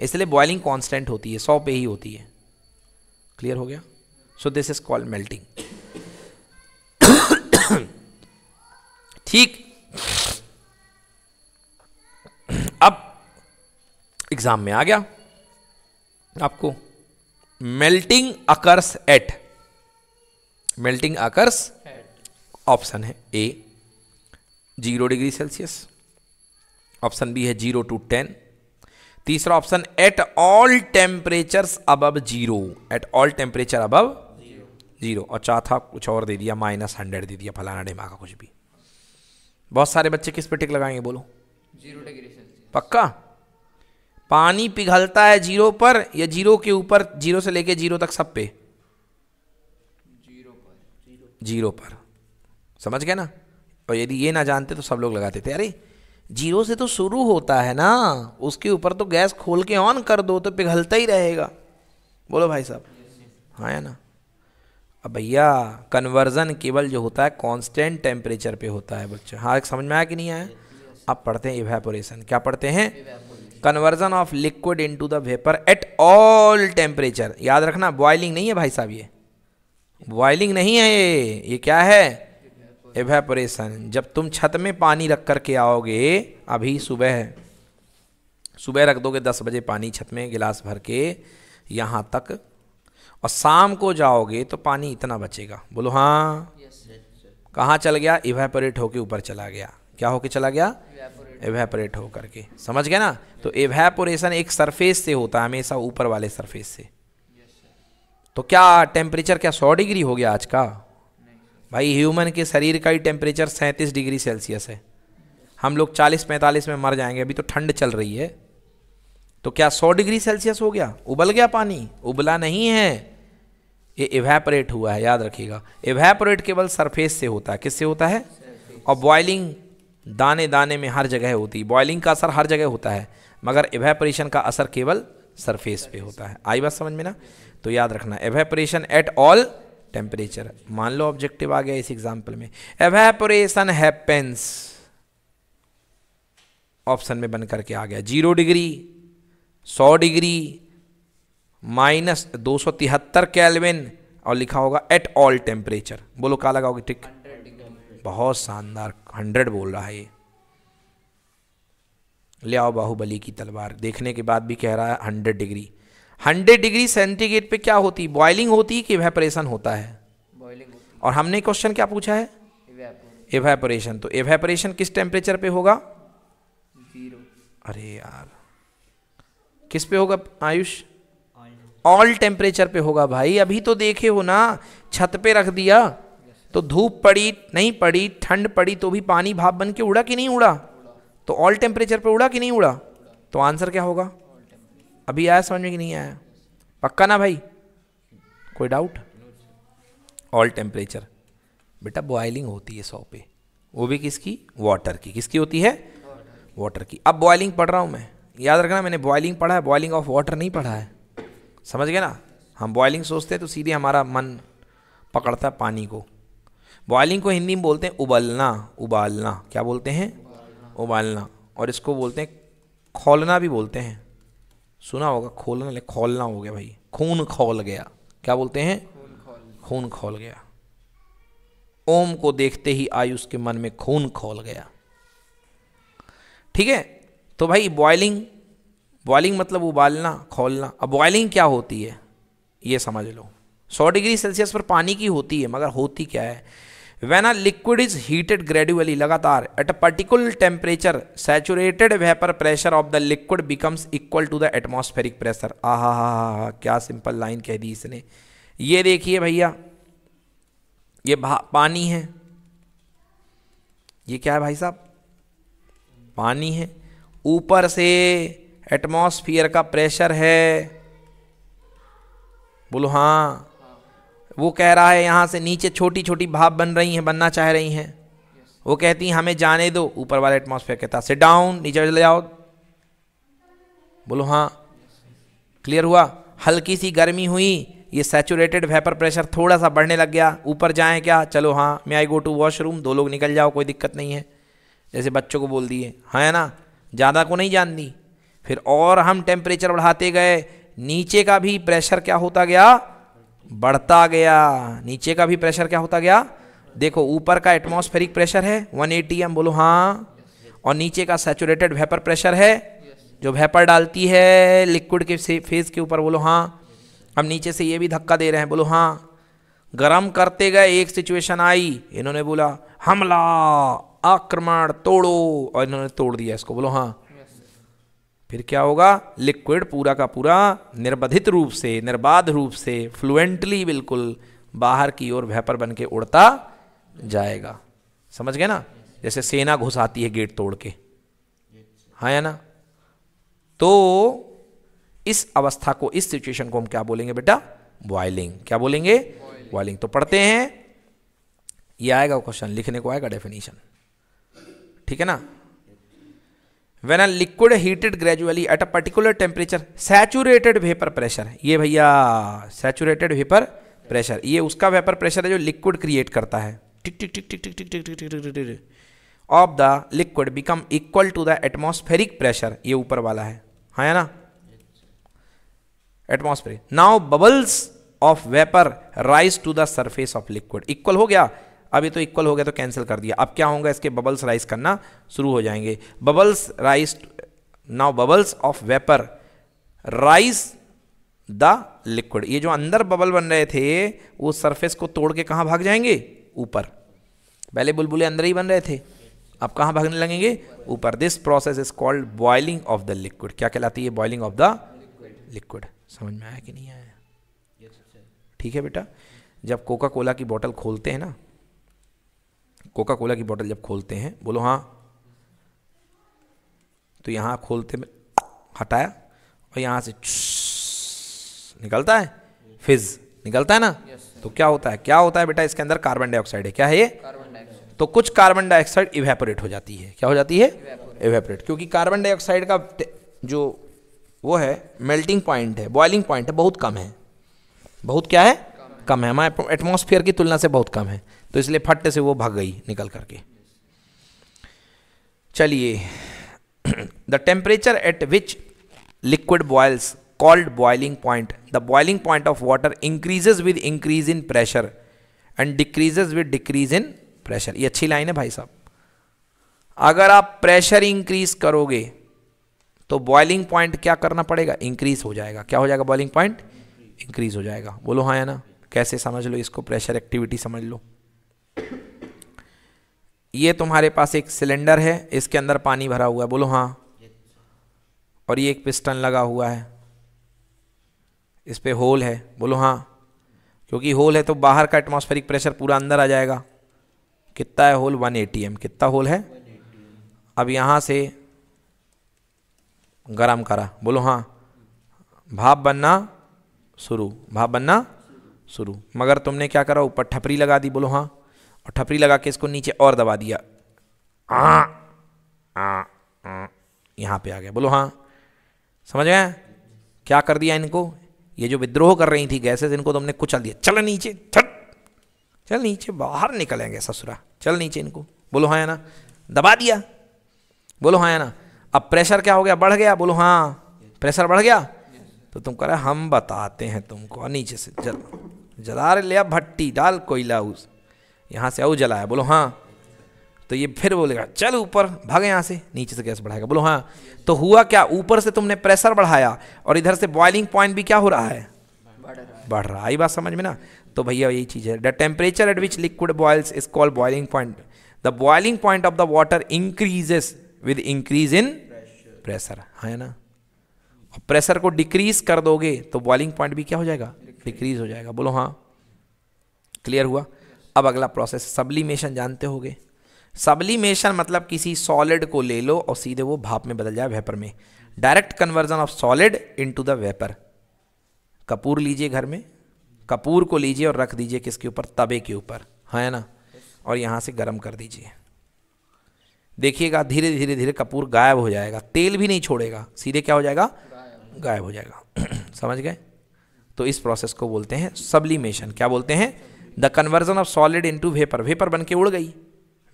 इसलिए बॉइलिंग कांस्टेंट होती है सौ पे ही होती है क्लियर हो गया so this is called melting ठीक अब एग्जाम में आ गया आपको melting occurs at melting occurs option है A zero degree Celsius option B है जीरो टू टेन तीसरा ऑप्शन एट ऑल टेम्परेचर्स अब जीरो एट ऑल टेम्परेचर अब जीरो और चौथा कुछ और दे दिया माइनस हंड्रेड दे दिया फलाना डेमा का कुछ भी बहुत सारे बच्चे किस पे टिक लगाएंगे बोलो जीरो डिग्री पक्का पानी पिघलता है जीरो पर या जीरो के ऊपर जीरो से लेके जीरो तक सब पे जीरो पर जीरो पर समझ गए ना और यदि ये ना जानते तो सब लोग लगाते थे अरे जीरो से तो शुरू होता है ना उसके ऊपर तो गैस खोल के ऑन कर दो तो पिघलता ही रहेगा बोलो भाई साहब हाँ या ना अब भैया कन्वर्ज़न केवल जो होता है कांस्टेंट टेम्परेचर पे होता है बच्चा हाँ समझ में आया कि नहीं आया अब पढ़ते हैं इवेपोरेशन क्या पढ़ते हैं conversion of liquid into the vapour at all temperature याद रखना बॉइलिंग नहीं है भाई साहब ये बॉइलिंग नहीं है ये ये क्या है एवेपोरेशन जब तुम छत में पानी रख कर के आओगे अभी सुबह सुबह रख दोगे दस बजे पानी छत में गिलास भर के यहाँ तक और शाम को जाओगे तो पानी इतना बचेगा बोलो हाँ कहाँ चल गया इवेपोरेट होके ऊपर चला गया क्या होके चला गया एवेपोरेट हो करके समझ गए ना तो एवेपोरेशन एक सरफेस से होता है हमेशा ऊपर वाले सरफेस से तो क्या टेम्परेचर क्या सौ डिग्री हो गया आज का भाई ह्यूमन के शरीर का ही टेम्परेचर सैंतीस डिग्री सेल्सियस है हम लोग चालीस पैंतालीस में मर जाएंगे अभी तो ठंड चल रही है तो क्या 100 डिग्री सेल्सियस हो गया उबल गया पानी उबला नहीं है ये इवेपरेट हुआ है याद रखिएगा इवेपरेट केवल सरफेस से होता है किससे होता है और बॉइलिंग दाने दाने में हर जगह होती है का असर हर जगह होता है मगर इवेपरेशन का असर केवल सरफेस पे होता है आई बात समझ में ना तो याद रखना एवेपरेशन एट ऑल टेम्परेचर मान लो ऑब्जेक्टिव आ गया इस एग्जाम्पल में एवेपोरेशन हैपेंस ऑप्शन में बन करके आ गया जीरो डिग्री सौ डिग्री माइनस दो सौ तिहत्तर और लिखा होगा एट ऑल टेम्परेचर बोलो क्या लगाओगे ठीक बहुत शानदार हंड्रेड बोल रहा है ये ले आओ बाहुबली की तलवार देखने के बाद भी कह रहा है hundred degree hundred degree centigrade पे क्या होती बॉइलिंग होती कि वेपरेशन होता है और हमने क्वेश्चन क्या पूछा है एवेपोरेशन तो एवेपोरेशन किस टेम्परेचर पे होगा जीरो अरे यार किस पे होगा आयुष ऑल टेम्परेचर पे होगा भाई अभी तो देखे हो ना छत पे रख दिया तो धूप पड़ी नहीं पड़ी ठंड पड़ी तो भी पानी भाप बन के उड़ा कि नहीं उड़ा तो ऑल टेम्परेचर पे उड़ा कि नहीं उड़ा तो आंसर क्या होगा अभी आया समझ में कि नहीं आया पक्का ना भाई कोई डाउट ऑल टेम्परेचर बेटा बॉयलिंग होती है सौ पे वो भी किसकी वाटर की किसकी होती है वाटर की अब बॉयलिंग पढ़ रहा हूँ मैं याद रखना मैंने बॉयलिंग पढ़ा है बॉयलिंग ऑफ वाटर नहीं पढ़ा है समझ गए ना हम बॉयलिंग सोचते हैं तो सीधे हमारा मन पकड़ता है पानी को बॉयलिंग को हिंदी में बोलते हैं उबलना उबालना क्या बोलते हैं उबालना और इसको बोलते हैं खोलना भी बोलते हैं सुना होगा खोलना ले खोलना हो गया भाई खून खोल गया क्या बोलते हैं खून खोल गया ओम को देखते ही आयुष के मन में खून खोल गया ठीक है तो भाई बॉयलिंग बॉयलिंग मतलब उबालना खोलना अब बॉयलिंग क्या होती है ये समझ लो 100 डिग्री सेल्सियस पर पानी की होती है मगर होती क्या है when a liquid is heated gradually लगातार at a particular temperature saturated vapour pressure of the liquid becomes equal to the atmospheric pressure आ हा हा क्या सिंपल लाइन कह दी इसने ये देखिए भैया ये पानी है ये क्या है भाई साहब पानी है ऊपर से एटमॉस्फियर का प्रेशर है बोलो हाँ वो कह रहा है यहाँ से नीचे छोटी छोटी भाप बन रही हैं बनना चाह रही हैं वो कहती हैं हमें जाने दो ऊपर वाला एटमॉस्फेयर कहता सिट डाउन नीचे चले जाओ बोलो हाँ क्लियर हुआ हल्की सी गर्मी हुई ये सेचूरेटेड वेपर प्रेशर थोड़ा सा बढ़ने लग गया ऊपर जाएं क्या चलो हाँ मैं आई गो टू वॉशरूम दो लोग निकल जाओ कोई दिक्कत नहीं है जैसे बच्चों को बोल दिए हाँ है ना ज़्यादा को नहीं जाननी फिर और हम टेम्परेचर बढ़ाते गए नीचे का भी प्रेशर क्या होता गया बढ़ता गया नीचे का भी प्रेशर क्या होता गया देखो ऊपर का एटमॉस्फेरिक प्रेशर है 180 एटी एम बोलो हाँ और नीचे का सेचुरेटेड वेपर प्रेशर है जो वेपर डालती है लिक्विड के फेस के ऊपर बोलो हाँ हम नीचे से ये भी धक्का दे रहे हैं बोलो हाँ गर्म करते गए एक सिचुएशन आई इन्होंने बोला हमला आक्रमण तोड़ो और इन्होंने तोड़ दिया इसको बोलो हाँ फिर क्या होगा लिक्विड पूरा का पूरा निर्बधित रूप से निर्बाध रूप से फ्लुएंटली बिल्कुल बाहर की ओर वेपर बन के उड़ता जाएगा समझ गए ना जैसे सेना घुस आती है गेट तोड़ के हाँ या ना तो इस अवस्था को इस सिचुएशन को हम क्या बोलेंगे बेटा बॉइलिंग क्या बोलेंगे बॉइलिंग तो पढ़ते हैं ये आएगा क्वेश्चन लिखने को आएगा डेफिनेशन ठीक है ना when a liquid heated gradually at a particular temperature saturated vapour pressure ये भैया सैचुरेटेड वेपर प्रेशर ये उसका वेपर प्रेशर है जो लिक्विड क्रिएट करता है टिक टिक टिक टिक टिक टिक टिक टिक टिक टिक टिक of the liquid become equal to the atmospheric pressure ये ऊपर वाला है हाँ है ना atmospheric now bubbles of vapour rise to the surface of liquid equal हो गया अब ये तो इक्वल हो गया तो कैंसिल कर दिया अब क्या होगा इसके बबल्स राइस करना शुरू हो जाएंगे bubbles rise now bubbles of vapour rise the liquid ये जो अंदर बबल बन रहे थे वो सरफेस को तोड़ के कहाँ भाग जाएंगे ऊपर पहले बुलबुले अंदर ही बन रहे थे अब कहाँ भागने लगेंगे ऊपर this process is called boiling of the liquid क्या कहलाती है बॉइलिंग ऑफ द लिक्विड समझ में आया कि नहीं आया ठीक है बेटा जब कोका कोला की बोतल खोलते हैं ना कोका कोला की बोतल जब खोलते हैं बोलो हाँ तो यहाँ खोलते में हटाया और यहाँ से निकलता है फिज निकलता है ना तो क्या होता है क्या होता है बेटा इसके अंदर कार्बन डाइऑक्साइड है क्या है ये तो कुछ कार्बन डाइऑक्साइड इवेपोरेट हो जाती है क्या हो जाती है इवेपोरेट क्योंकि कार्बन डाइऑक्साइड का जो वो है मेल्टिंग पॉइंट है बॉइलिंग पॉइंट है बहुत कम है बहुत क्या है कम है हमारे एटमोसफियर की तुलना से बहुत कम है तो इसलिए फट से वो भाग गई निकल करके चलिए the temperature at which liquid boils called boiling point the boiling point of water increases with increase in pressure and decreases with decrease in pressure ये अच्छी लाइन है भाई साहब अगर आप प्रेशर इंक्रीज करोगे तो बॉइलिंग पॉइंट क्या करना पड़ेगा इंक्रीज हो जाएगा क्या हो जाएगा बॉइलिंग पॉइंट इंक्रीज हो जाएगा बोलो हाँ या ना कैसे समझ लो इसको प्रेशर एक्टिविटी समझ लो ये तुम्हारे पास एक सिलेंडर है इसके अंदर पानी भरा हुआ है बोलो हाँ और ये एक पिस्टन लगा हुआ है इस पर होल है बोलो हाँ क्योंकि होल है तो बाहर का एटमॉस्फेरिक प्रेशर पूरा अंदर आ जाएगा कितना है होल 1 एटीएम कितना होल है अब यहाँ से गरम करा बोलो हाँ भाप बनना शुरू भाप बनना शुरू मगर तुमने क्या करा ऊपर ठपरी लगा दी बोलो हाँ और ठपरी लगा के इसको नीचे और दबा दिया आ आ, आ यहाँ पे आ गया बोलो हाँ समझ गए क्या कर दिया इनको ये जो विद्रोह कर रही थी गैसेस इनको तुमने तो कुचल दिया चल नीचे छट चल नीचे बाहर निकलेंगे ससुरा चल नीचे इनको बोलो हाँ ना दबा दिया बोलो हाँ ना अब प्रेशर क्या हो गया बढ़ गया बोलो हाँ प्रेशर बढ़ गया तो तुम कह रहे हम बताते हैं तुमको नीचे से जल जला ले भट्टी डाल कोयला उस यहाँ से आओ जलाया बोलो हाँ तो ये फिर बोलेगा चल ऊपर भागे यहाँ से नीचे से गैस बढ़ाएगा बोलो हाँ तो हुआ क्या ऊपर से तुमने प्रेशर बढ़ाया और इधर से बॉइलिंग पॉइंट भी क्या हो रहा है बढ़ रहा है बात समझ में ना तो भैया यही चीज़ है the temperature at which liquid boils is called boiling point the boiling point of the water increases with increase in pressure है ना और प्रेशर को डिक्रीज कर दोगे तो बॉइलिंग पॉइंट भी क्या हो जाएगा डिक्रीज हो जाएगा बोलो हाँ क्लियर हुआ अब अगला प्रोसेस सबलीमेशन जानते होगे सबलीमेशन मतलब किसी सॉलिड को ले लो और सीधे वो भाप में बदल जाए वेपर में direct conversion of solid into the vapour कपूर लीजिए घर में कपूर को लीजिए और रख दीजिए किसके ऊपर तवे के ऊपर है ना और यहाँ से गर्म कर दीजिए देखिएगा धीरे धीरे धीरे कपूर गायब हो जाएगा तेल भी नहीं छोड़ेगा सीधे क्या हो जाएगा गायब हो जाएगा समझ गए तो इस प्रोसेस को बोलते हैं सबलीमेशन क्या बोलते हैं the conversion of solid into vapour vapour बन के उड़ गई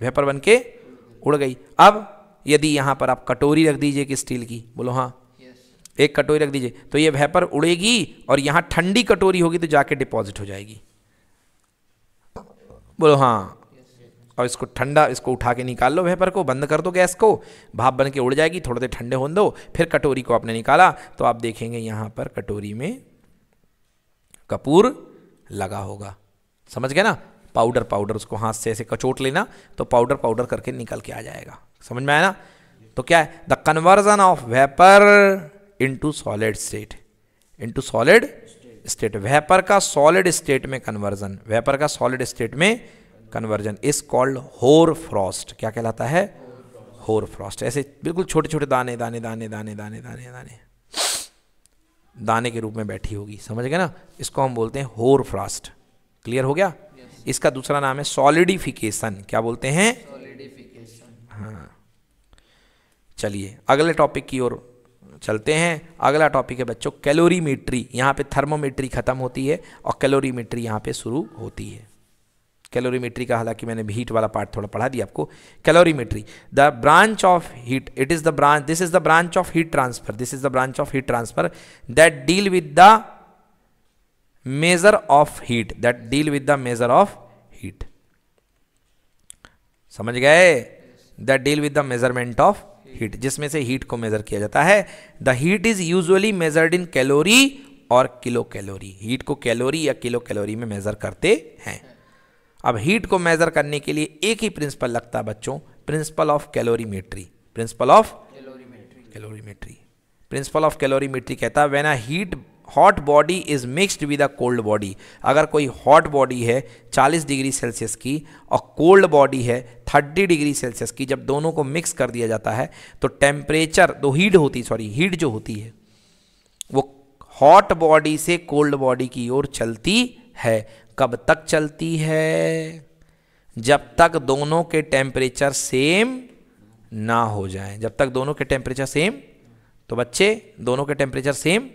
वेपर बन के उड़ गई अब यदि यहाँ पर आप कटोरी रख दीजिए कि स्टील की बोलो हाँ yes. एक कटोरी रख दीजिए तो ये वेपर उड़ेगी और यहाँ ठंडी कटोरी होगी तो जाके डिपॉजिट हो जाएगी बोलो हाँ और इसको ठंडा इसको उठा के निकाल लो वेपर को बंद कर दो गैस को भाप बन के उड़ जाएगी थोड़ी देर ठंडे होने दो फिर कटोरी को आपने निकाला तो आप देखेंगे यहाँ पर कटोरी में कपूर लगा होगा समझ गया ना पाउडर पाउडर उसको हाथ से ऐसे कचोट लेना तो पाउडर पाउडर करके निकल के आ जाएगा समझ में आया ना तो क्या है the conversion of vapour into solid state into solid state vapour का सॉलिड स्टेट में कन्वर्जन वेपर का सॉलिड स्टेट में conversion is called hoar frost क्या कहलाता है होर फ्रॉस्ट ऐसे बिल्कुल छोटे छोटे दाने दाने दाने दाने दाने दाने दाने दाने के रूप में बैठी होगी समझ गए ना इसको हम बोलते हैं होर फ्रॉस्ट क्लियर हो गया yes. इसका दूसरा नाम है सॉलिडिफिकेशन क्या बोलते हैं हाँ चलिए अगले टॉपिक की ओर चलते हैं अगला टॉपिक है बच्चों कैलोरीमीट्री यहाँ पे थर्मोमीट्री ख़त्म होती है और कैलोरीमीट्री यहाँ पे शुरू होती है कैलोरीमीट्री का हालांकि मैंने हीट वाला पार्ट थोड़ा पढ़ा दिया आपको calorimetry the branch of heat it is the branch this is the branch of heat transfer this is the branch of heat transfer that deal with the measure of heat that deal with the measure of heat समझ गए that deal with the measurement of heat जिसमें से हीट को मेजर किया जाता है the heat is usually measured in calorie और किलो कैलोरी हीट को कैलोरी या किलो कैलोरी में मेजर करते हैं अब हीट को मेजर करने के लिए एक ही प्रिंसिपल लगता है बच्चों principle of calorimetry principle of calorimetry principle of calorimetry कहता है when a heat hot body is mixed with a cold body अगर कोई हॉट बॉडी है 40 डिग्री सेल्सियस की और कोल्ड बॉडी है 30 डिग्री सेल्सियस की जब दोनों को मिक्स कर दिया जाता है तो टेम्परेचर दो हीट होती सॉरी हीट जो होती है वो हॉट बॉडी से कोल्ड बॉडी की ओर चलती है कब तक चलती है जब तक दोनों के टेम्परेचर सेम ना हो जाए जब तक दोनों के टेम्परेचर सेम तो बच्चे दोनों के टेम्परेचर सेम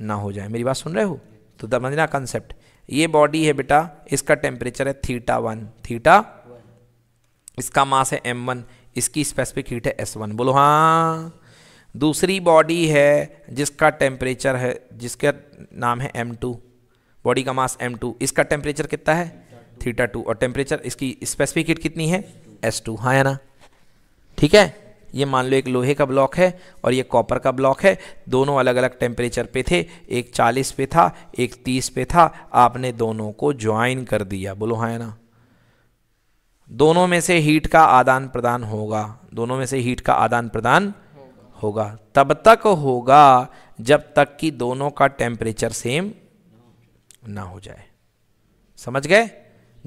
ना हो जाए मेरी बात सुन रहे हो तो समझना कंसेप्ट ये बॉडी है बेटा इसका टेम्परेचर है थीटा वन थीटा इसका मास है एम वन इसकी स्पेसिफिक हीट है एस वन बोलो हाँ दूसरी बॉडी है जिसका टेम्परेचर है जिसका नाम है एम टू बॉडी का मास एम टू इसका टेम्परेचर कितना है थीटा टू और टेम्परेचर इसकी स्पेसिफिक हीट कितनी है एस टू हाँ है ना ठीक है ये मान लो एक लोहे का ब्लॉक है और ये कॉपर का ब्लॉक है दोनों अलग अलग टेम्परेचर पे थे एक चालीस पे था एक तीस पे था आपने दोनों को ज्वाइन कर दिया बोलो हाँ ना दोनों में से हीट का आदान प्रदान होगा दोनों में से हीट का आदान प्रदान होगा तब तक होगा जब तक कि दोनों का टेम्परेचर सेम ना हो जाए समझ गए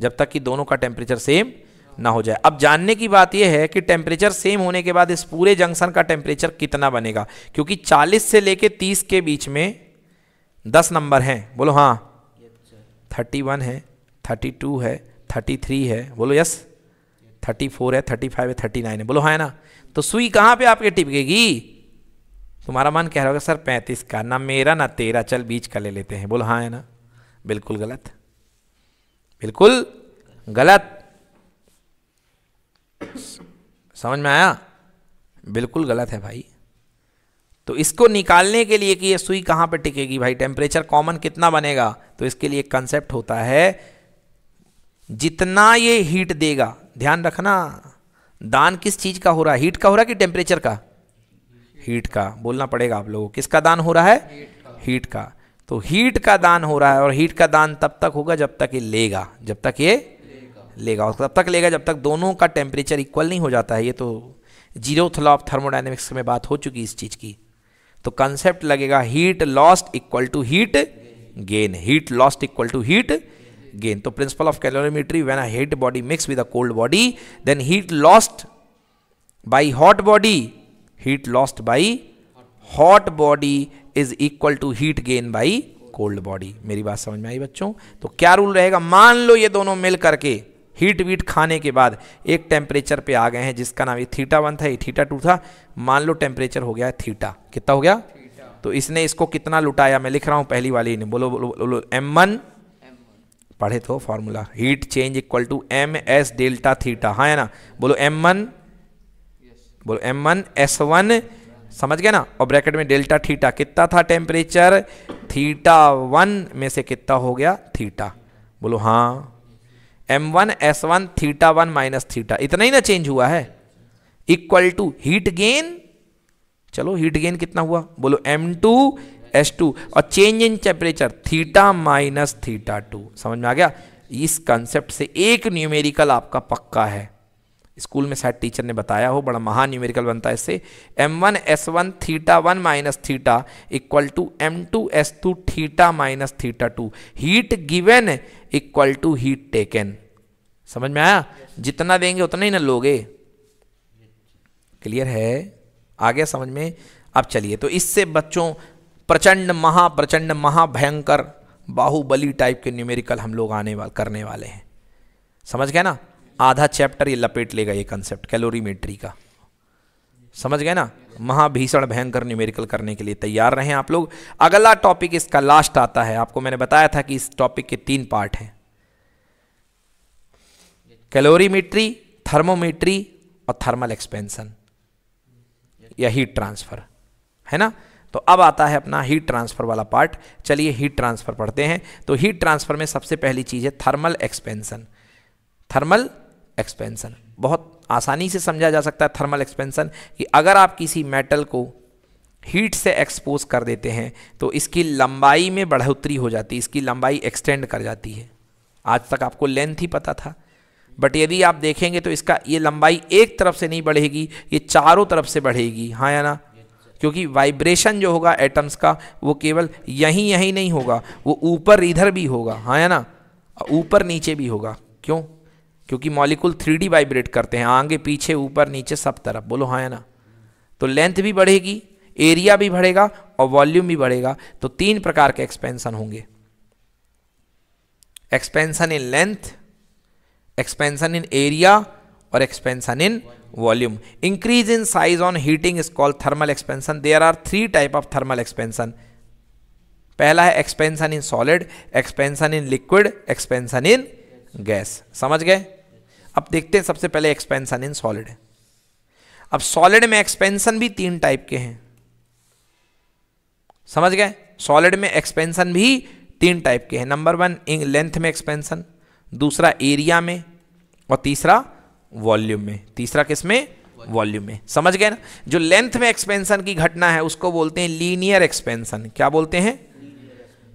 जब तक कि दोनों का टेम्परेचर सेम ना हो जाए अब जानने की बात यह है कि टेम्परेचर सेम होने के बाद इस पूरे जंक्शन का टेम्परेचर कितना बनेगा क्योंकि 40 से लेके 30 के बीच में 10 नंबर हैं बोलो हाँ थर्टी वन है थर्टी टू है थर्टी थ्री है बोलो यस थर्टी फोर है थर्टी फाइव है थर्टी नाइन है बोलो हाँ है ना तो सुई कहाँ पे आपके टिपकेगी तुम्हारा मन कह रहा होगा सर पैंतीस का ना मेरा ना तेरा चल बीच का ले लेते हैं बोलो हाँ है ना बिल्कुल गलत बिल्कुल गलत समझ में आया बिल्कुल गलत है भाई तो इसको निकालने के लिए कि ये सुई कहाँ पर टिकेगी भाई टेम्परेचर कॉमन कितना बनेगा तो इसके लिए एक कंसेप्ट होता है जितना ये हीट देगा ध्यान रखना दान किस चीज़ का हो रहा है हीट का हो रहा है कि टेम्परेचर का हीट का बोलना पड़ेगा आप लोगों को किसका दान हो रहा है हीट का। तो हीट का दान हो रहा है और हीट का दान तब तक होगा जब तक ये लेगा जब तक ये लेगा उसको तब तक लेगा जब तक दोनों का टेम्परेचर इक्वल नहीं हो जाता है ये तो जीरो लॉ ऑफ थर्मोडाइनमिक्स में बात हो चुकी इस चीज़ की तो कंसेप्ट लगेगा heat lost equal to heat gain heat lost equal to heat gain तो principle of calorimetry when I heat body mix with a cold body then heat lost by hot body heat lost by hot body is equal to heat gain by cold body मेरी बात समझ में आई बच्चों तो क्या रूल रहेगा मान लो ये दोनों मिल करके हीट वीट खाने के बाद एक टेम्परेचर पे आ गए हैं जिसका नाम ये थीटा वन था ये थीटा टू था मान लो टेम्परेचर हो गया थीटा कितना हो गया तो इसने इसको कितना लुटाया मैं लिख रहा हूँ पहली वाली ने बोलो बोलो बोलो एम वन पढ़े तो formula heat change equal to M S delta theta हाँ है ना बोलो एम वन बोलो एम वन एस वन समझ गया ना और ब्रैकेट में डेल्टा थीटा कितना था टेम्परेचर थीटा वन में से कितना हो गया थीटा बोलो हाँ M one S one theta one minus theta इतना ही ना चेंज हुआ है इक्वल टू हीट गेन चलो हीट गेन कितना हुआ बोलो एम टू एस टू और change in temperature theta minus theta two समझ में आ गया इस कंसेप्ट से एक न्यूमेरिकल आपका पक्का है स्कूल में शायद टीचर ने बताया हो बड़ा महान न्यूमेरिकल बनता है इससे M one S one theta one minus theta equal to M to S two theta minus theta two heat given equal to heat taken समझ में आया जितना देंगे उतना ही ना लोगे क्लियर है आ गया समझ में अब चलिए तो इससे बच्चों प्रचंड महा प्रचंड महाभयंकर बाहुबली टाइप के न्यूमेरिकल हम लोग आने वाले करने वाले हैं समझ गए ना आधा चैप्टर ये लपेट लेगा ये कंसेप्ट कैलोरीमेट्री का समझ गए ना महाभीषण भयंकर न्यूमेरिकल करने के लिए तैयार रहें आप लोग अगला टॉपिक इसका लास्ट आता है आपको मैंने बताया था कि इस टॉपिक के तीन पार्ट हैं कैलोरीमेट्री थर्मोमेट्री और थर्मल एक्सपेंशन या हीट ट्रांसफ़र है ना तो अब आता है अपना हीट ट्रांसफ़र वाला पार्ट चलिए हीट ट्रांसफ़र पढ़ते हैं तो हीट ट्रांसफ़र में सबसे पहली चीज़ है थर्मल एक्सपेंसन थर्मल एक्सपेंसन बहुत आसानी से समझा जा सकता है थर्मल एक्सपेंसन कि अगर आप किसी मेटल को हीट से एक्सपोज कर देते हैं तो इसकी लंबाई में बढ़ोतरी हो जाती है इसकी लंबाई एक्सटेंड कर जाती है आज तक आपको लेंथ ही पता था बट यदि आप देखेंगे तो इसका ये लंबाई एक तरफ से नहीं बढ़ेगी ये चारों तरफ से बढ़ेगी हाँ या ना क्योंकि वाइब्रेशन जो होगा एटम्स का वो केवल यहीं यहीं नहीं होगा वो ऊपर इधर भी होगा हाँ या ना ऊपर नीचे भी होगा क्यों क्योंकि मॉलिक्यूल थ्री वाइब्रेट करते हैं आगे पीछे ऊपर नीचे सब तरफ बोलो हाँ ना तो लेंथ भी बढ़ेगी एरिया भी बढ़ेगा और वॉल्यूम भी बढ़ेगा तो तीन प्रकार के एक्सपेंशन होंगे expansion in length expansion in area और expansion in volume increase in size on heating is called thermal expansion there are three type of thermal expansion पहला है expansion in solid expansion in liquid expansion in gas समझ गए अब देखते हैं सबसे पहले एक्सपेंशन इन सॉलिड अब सॉलिड में एक्सपेंशन भी तीन टाइप के हैं समझ गए सॉलिड में एक्सपेंशन भी तीन टाइप के हैं नंबर वन इन लेंथ में एक्सपेंशन दूसरा एरिया में और तीसरा वॉल्यूम में तीसरा किस में वॉल्यूम में समझ गए ना जो लेंथ में एक्सपेंशन की घटना है उसको बोलते हैं लीनियर एक्सपेंशन क्या बोलते हैं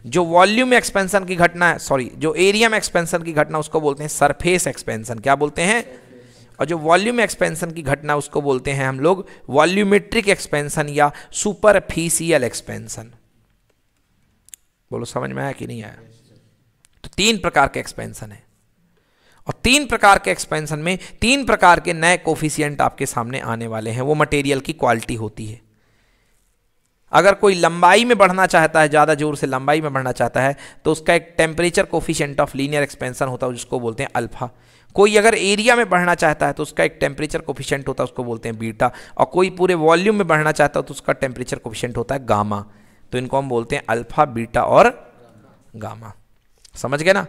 जो वॉल्यूम एक्सपेंशन की घटना है सॉरी जो एरिया में एक्सपेंशन की घटना उसको बोलते हैं सरफेस एक्सपेंशन क्या बोलते हैं और जो वॉल्यूम एक्सपेंशन की घटना उसको बोलते हैं हम लोग वॉल्यूमेट्रिक एक्सपेंशन या सुपरफिशियल एक्सपेंशन बोलो समझ में आया कि नहीं आया तो तीन प्रकार के एक्सपेंशन है और तीन प्रकार के एक्सपेंशन में तीन प्रकार के नए कोफिशियंट आपके सामने आने वाले हैं वो मटेरियल की क्वालिटी होती है अगर कोई लंबाई में बढ़ना चाहता है ज़्यादा जोर से लंबाई में बढ़ना चाहता है तो उसका एक temperature coefficient of linear expansion होता है जिसको बोलते हैं अल्फा कोई अगर एरिया में बढ़ना चाहता है तो उसका एक टेम्परेचर कोफिशेंट होता है उसको बोलते हैं बीटा और कोई पूरे वॉल्यूम में बढ़ना चाहता है तो उसका टेम्परेचर कोफिशेंट होता है गामा तो इनको हम बोलते हैं अल्फा बीटा और गामा समझ गए ना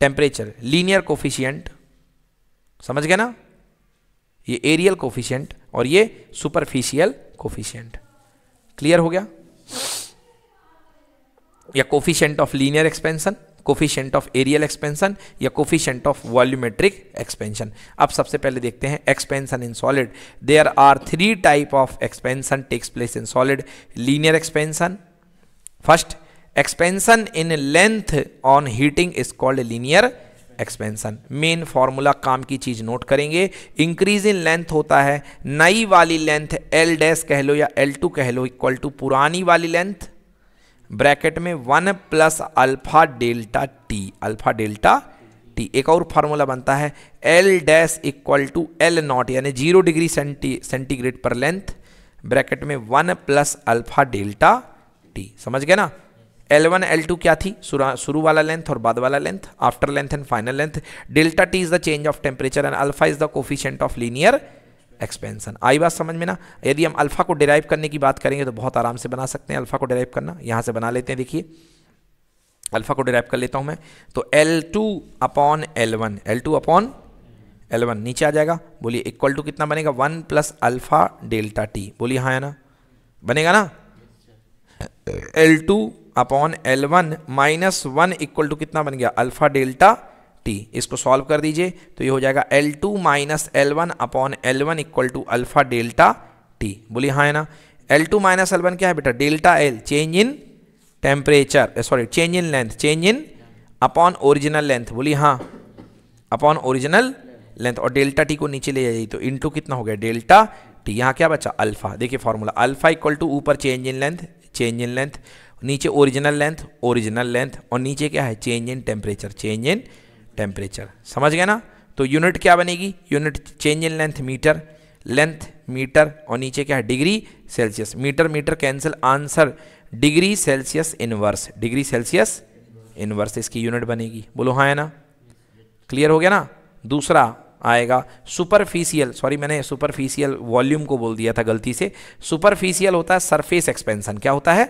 टेम्परेचर लीनियर कोफिशियंट समझ गए ना ये एरियल कोफिशियंट और ये सुपरफिशियल कोफिशियंट क्लियर हो गया या coefficient of linear expansion coefficient of areal expansion या कोफिशियंट ऑफ वॉल्यूमेट्रिक एक्सपेंशन अब सबसे पहले देखते हैं expansion in solid there are three type of expansion takes place in solid linear expansion first expansion in length on heating is called linear expansion main formula काम की चीज़ नोट करेंगे इंक्रीज इन लेंथ होता है नई वाली लेंथ एल डैस कह लो या एल टू कह लो इक्वल टू पुरानी वाली लेंथ ब्रैकेट में one plus alpha delta T alpha delta T एक और फार्मूला बनता है L dash equal to L naught यानी जीरो डिग्री सेंटी सेंटीग्रेड पर लेंथ ब्रैकेट में one plus alpha delta T समझ गए ना एल वन एल टू क्या थी शुरू वाला लेंथ और बाद वाला length after length and final length delta T is the change of temperature and alpha is the coefficient of linear expansion आई बात समझ में ना यदि हम अल्फा को डिराइव करने की बात करेंगे तो बहुत आराम से बना सकते हैं अल्फा को डिराइव करना यहाँ से बना लेते हैं देखिए अल्फा को डिराइव कर लेता हूँ मैं तो L two upon L one L two upon L one नीचे आ जाएगा बोलिए इक्वल टू कितना बनेगा one plus alpha delta T बोलिए हाँ है ना बनेगा ना L two upon L one minus one equal to कितना बन गया अल्फा डेल्टा टी इसको सॉल्व कर दीजिए तो ये हो जाएगा L two minus L one upon L one equal to alpha delta T बोलिए हाँ है ना L two minus L one क्या है बेटा delta L change in temperature sorry change in length change in upon original length बोलिए हाँ अपॉन ओरिजिनल लेंथ और डेल्टा टी को नीचे ले जाइए तो इनटू कितना हो गया डेल्टा टी यहाँ क्या बचा अल्फा देखिए फॉर्मूला अल्फा इक्वल टू ऊपर change in length change in length नीचे ओरिजिनल लेंथ ओरिजिनल लेंथ और नीचे क्या है change in temperature change in temperature समझ गए ना तो यूनिट क्या बनेगी unit change in length metre length metre और नीचे क्या है degree Celsius metre metre cancel answer degree Celsius inverse degree Celsius inverse इसकी यूनिट बनेगी बोलो हाँ है ना क्लियर हो गया ना दूसरा आएगा सुपरफिशियल सॉरी मैंने सुपरफिशियल वॉल्यूम को बोल दिया था गलती से सुपरफिशियल होता है सरफेस एक्सपेंसन क्या होता है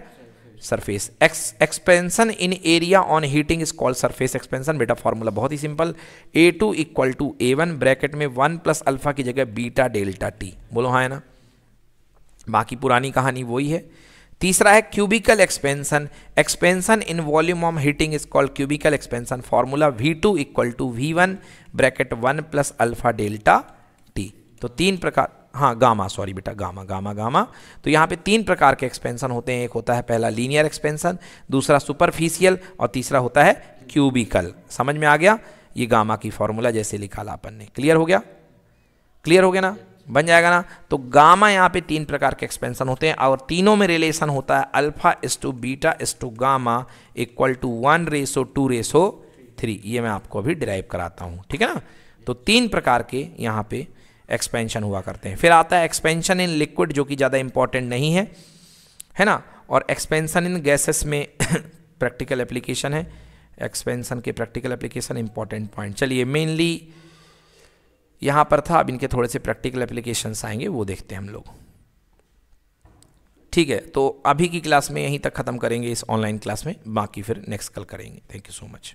surface expansion in area on heating is called surface expansion बेटा फॉर्मूला बहुत ही simple A two equal to A one bracket में वन प्लस अल्फा की जगह बीटा डेल्टा टी बोलो हाँ है ना बाकी पुरानी कहानी वही है तीसरा है cubical expansion expansion in volume of heating is called cubical expansion formula V two equal to V one bracket one plus alpha delta T तो तीन प्रकार हाँ गामा सॉरी बेटा गामा गामा गामा तो यहाँ पे तीन प्रकार के एक्सपेंसन होते हैं एक होता है पहला लीनियर एक्सपेंसन दूसरा सुपरफिशियल और तीसरा होता है क्यूबिकल समझ में आ गया ये गामा की फॉर्मूला जैसे निकाला अपन ने क्लियर हो गया क्लियर हो गया ना बन जाएगा ना तो गामा यहाँ पे तीन प्रकार के एक्सपेंसन होते हैं और तीनों में रिलेशन होता है alpha is to beta is to gamma equal to one ratio two ratio three ये मैं आपको अभी डिराइव कराता हूँ ठीक है ना तो तीन प्रकार के यहाँ पे एक्सपेंशन हुआ करते हैं फिर आता है एक्सपेंशन इन लिक्विड जो कि ज़्यादा इंपॉर्टेंट नहीं है है ना और एक्सपेंशन इन गैसेस में प्रैक्टिकल एप्लीकेशन है एक्सपेंशन के प्रैक्टिकल एप्लीकेशन इंपॉर्टेंट पॉइंट चलिए मेनली यहाँ पर था अब इनके थोड़े से प्रैक्टिकल एप्लीकेशंस आएंगे वो देखते हैं हम लोग ठीक है तो अभी की क्लास में यहीं तक ख़त्म करेंगे इस ऑनलाइन क्लास में बाकी फिर नेक्स्ट कल करेंगे थैंक यू सो मच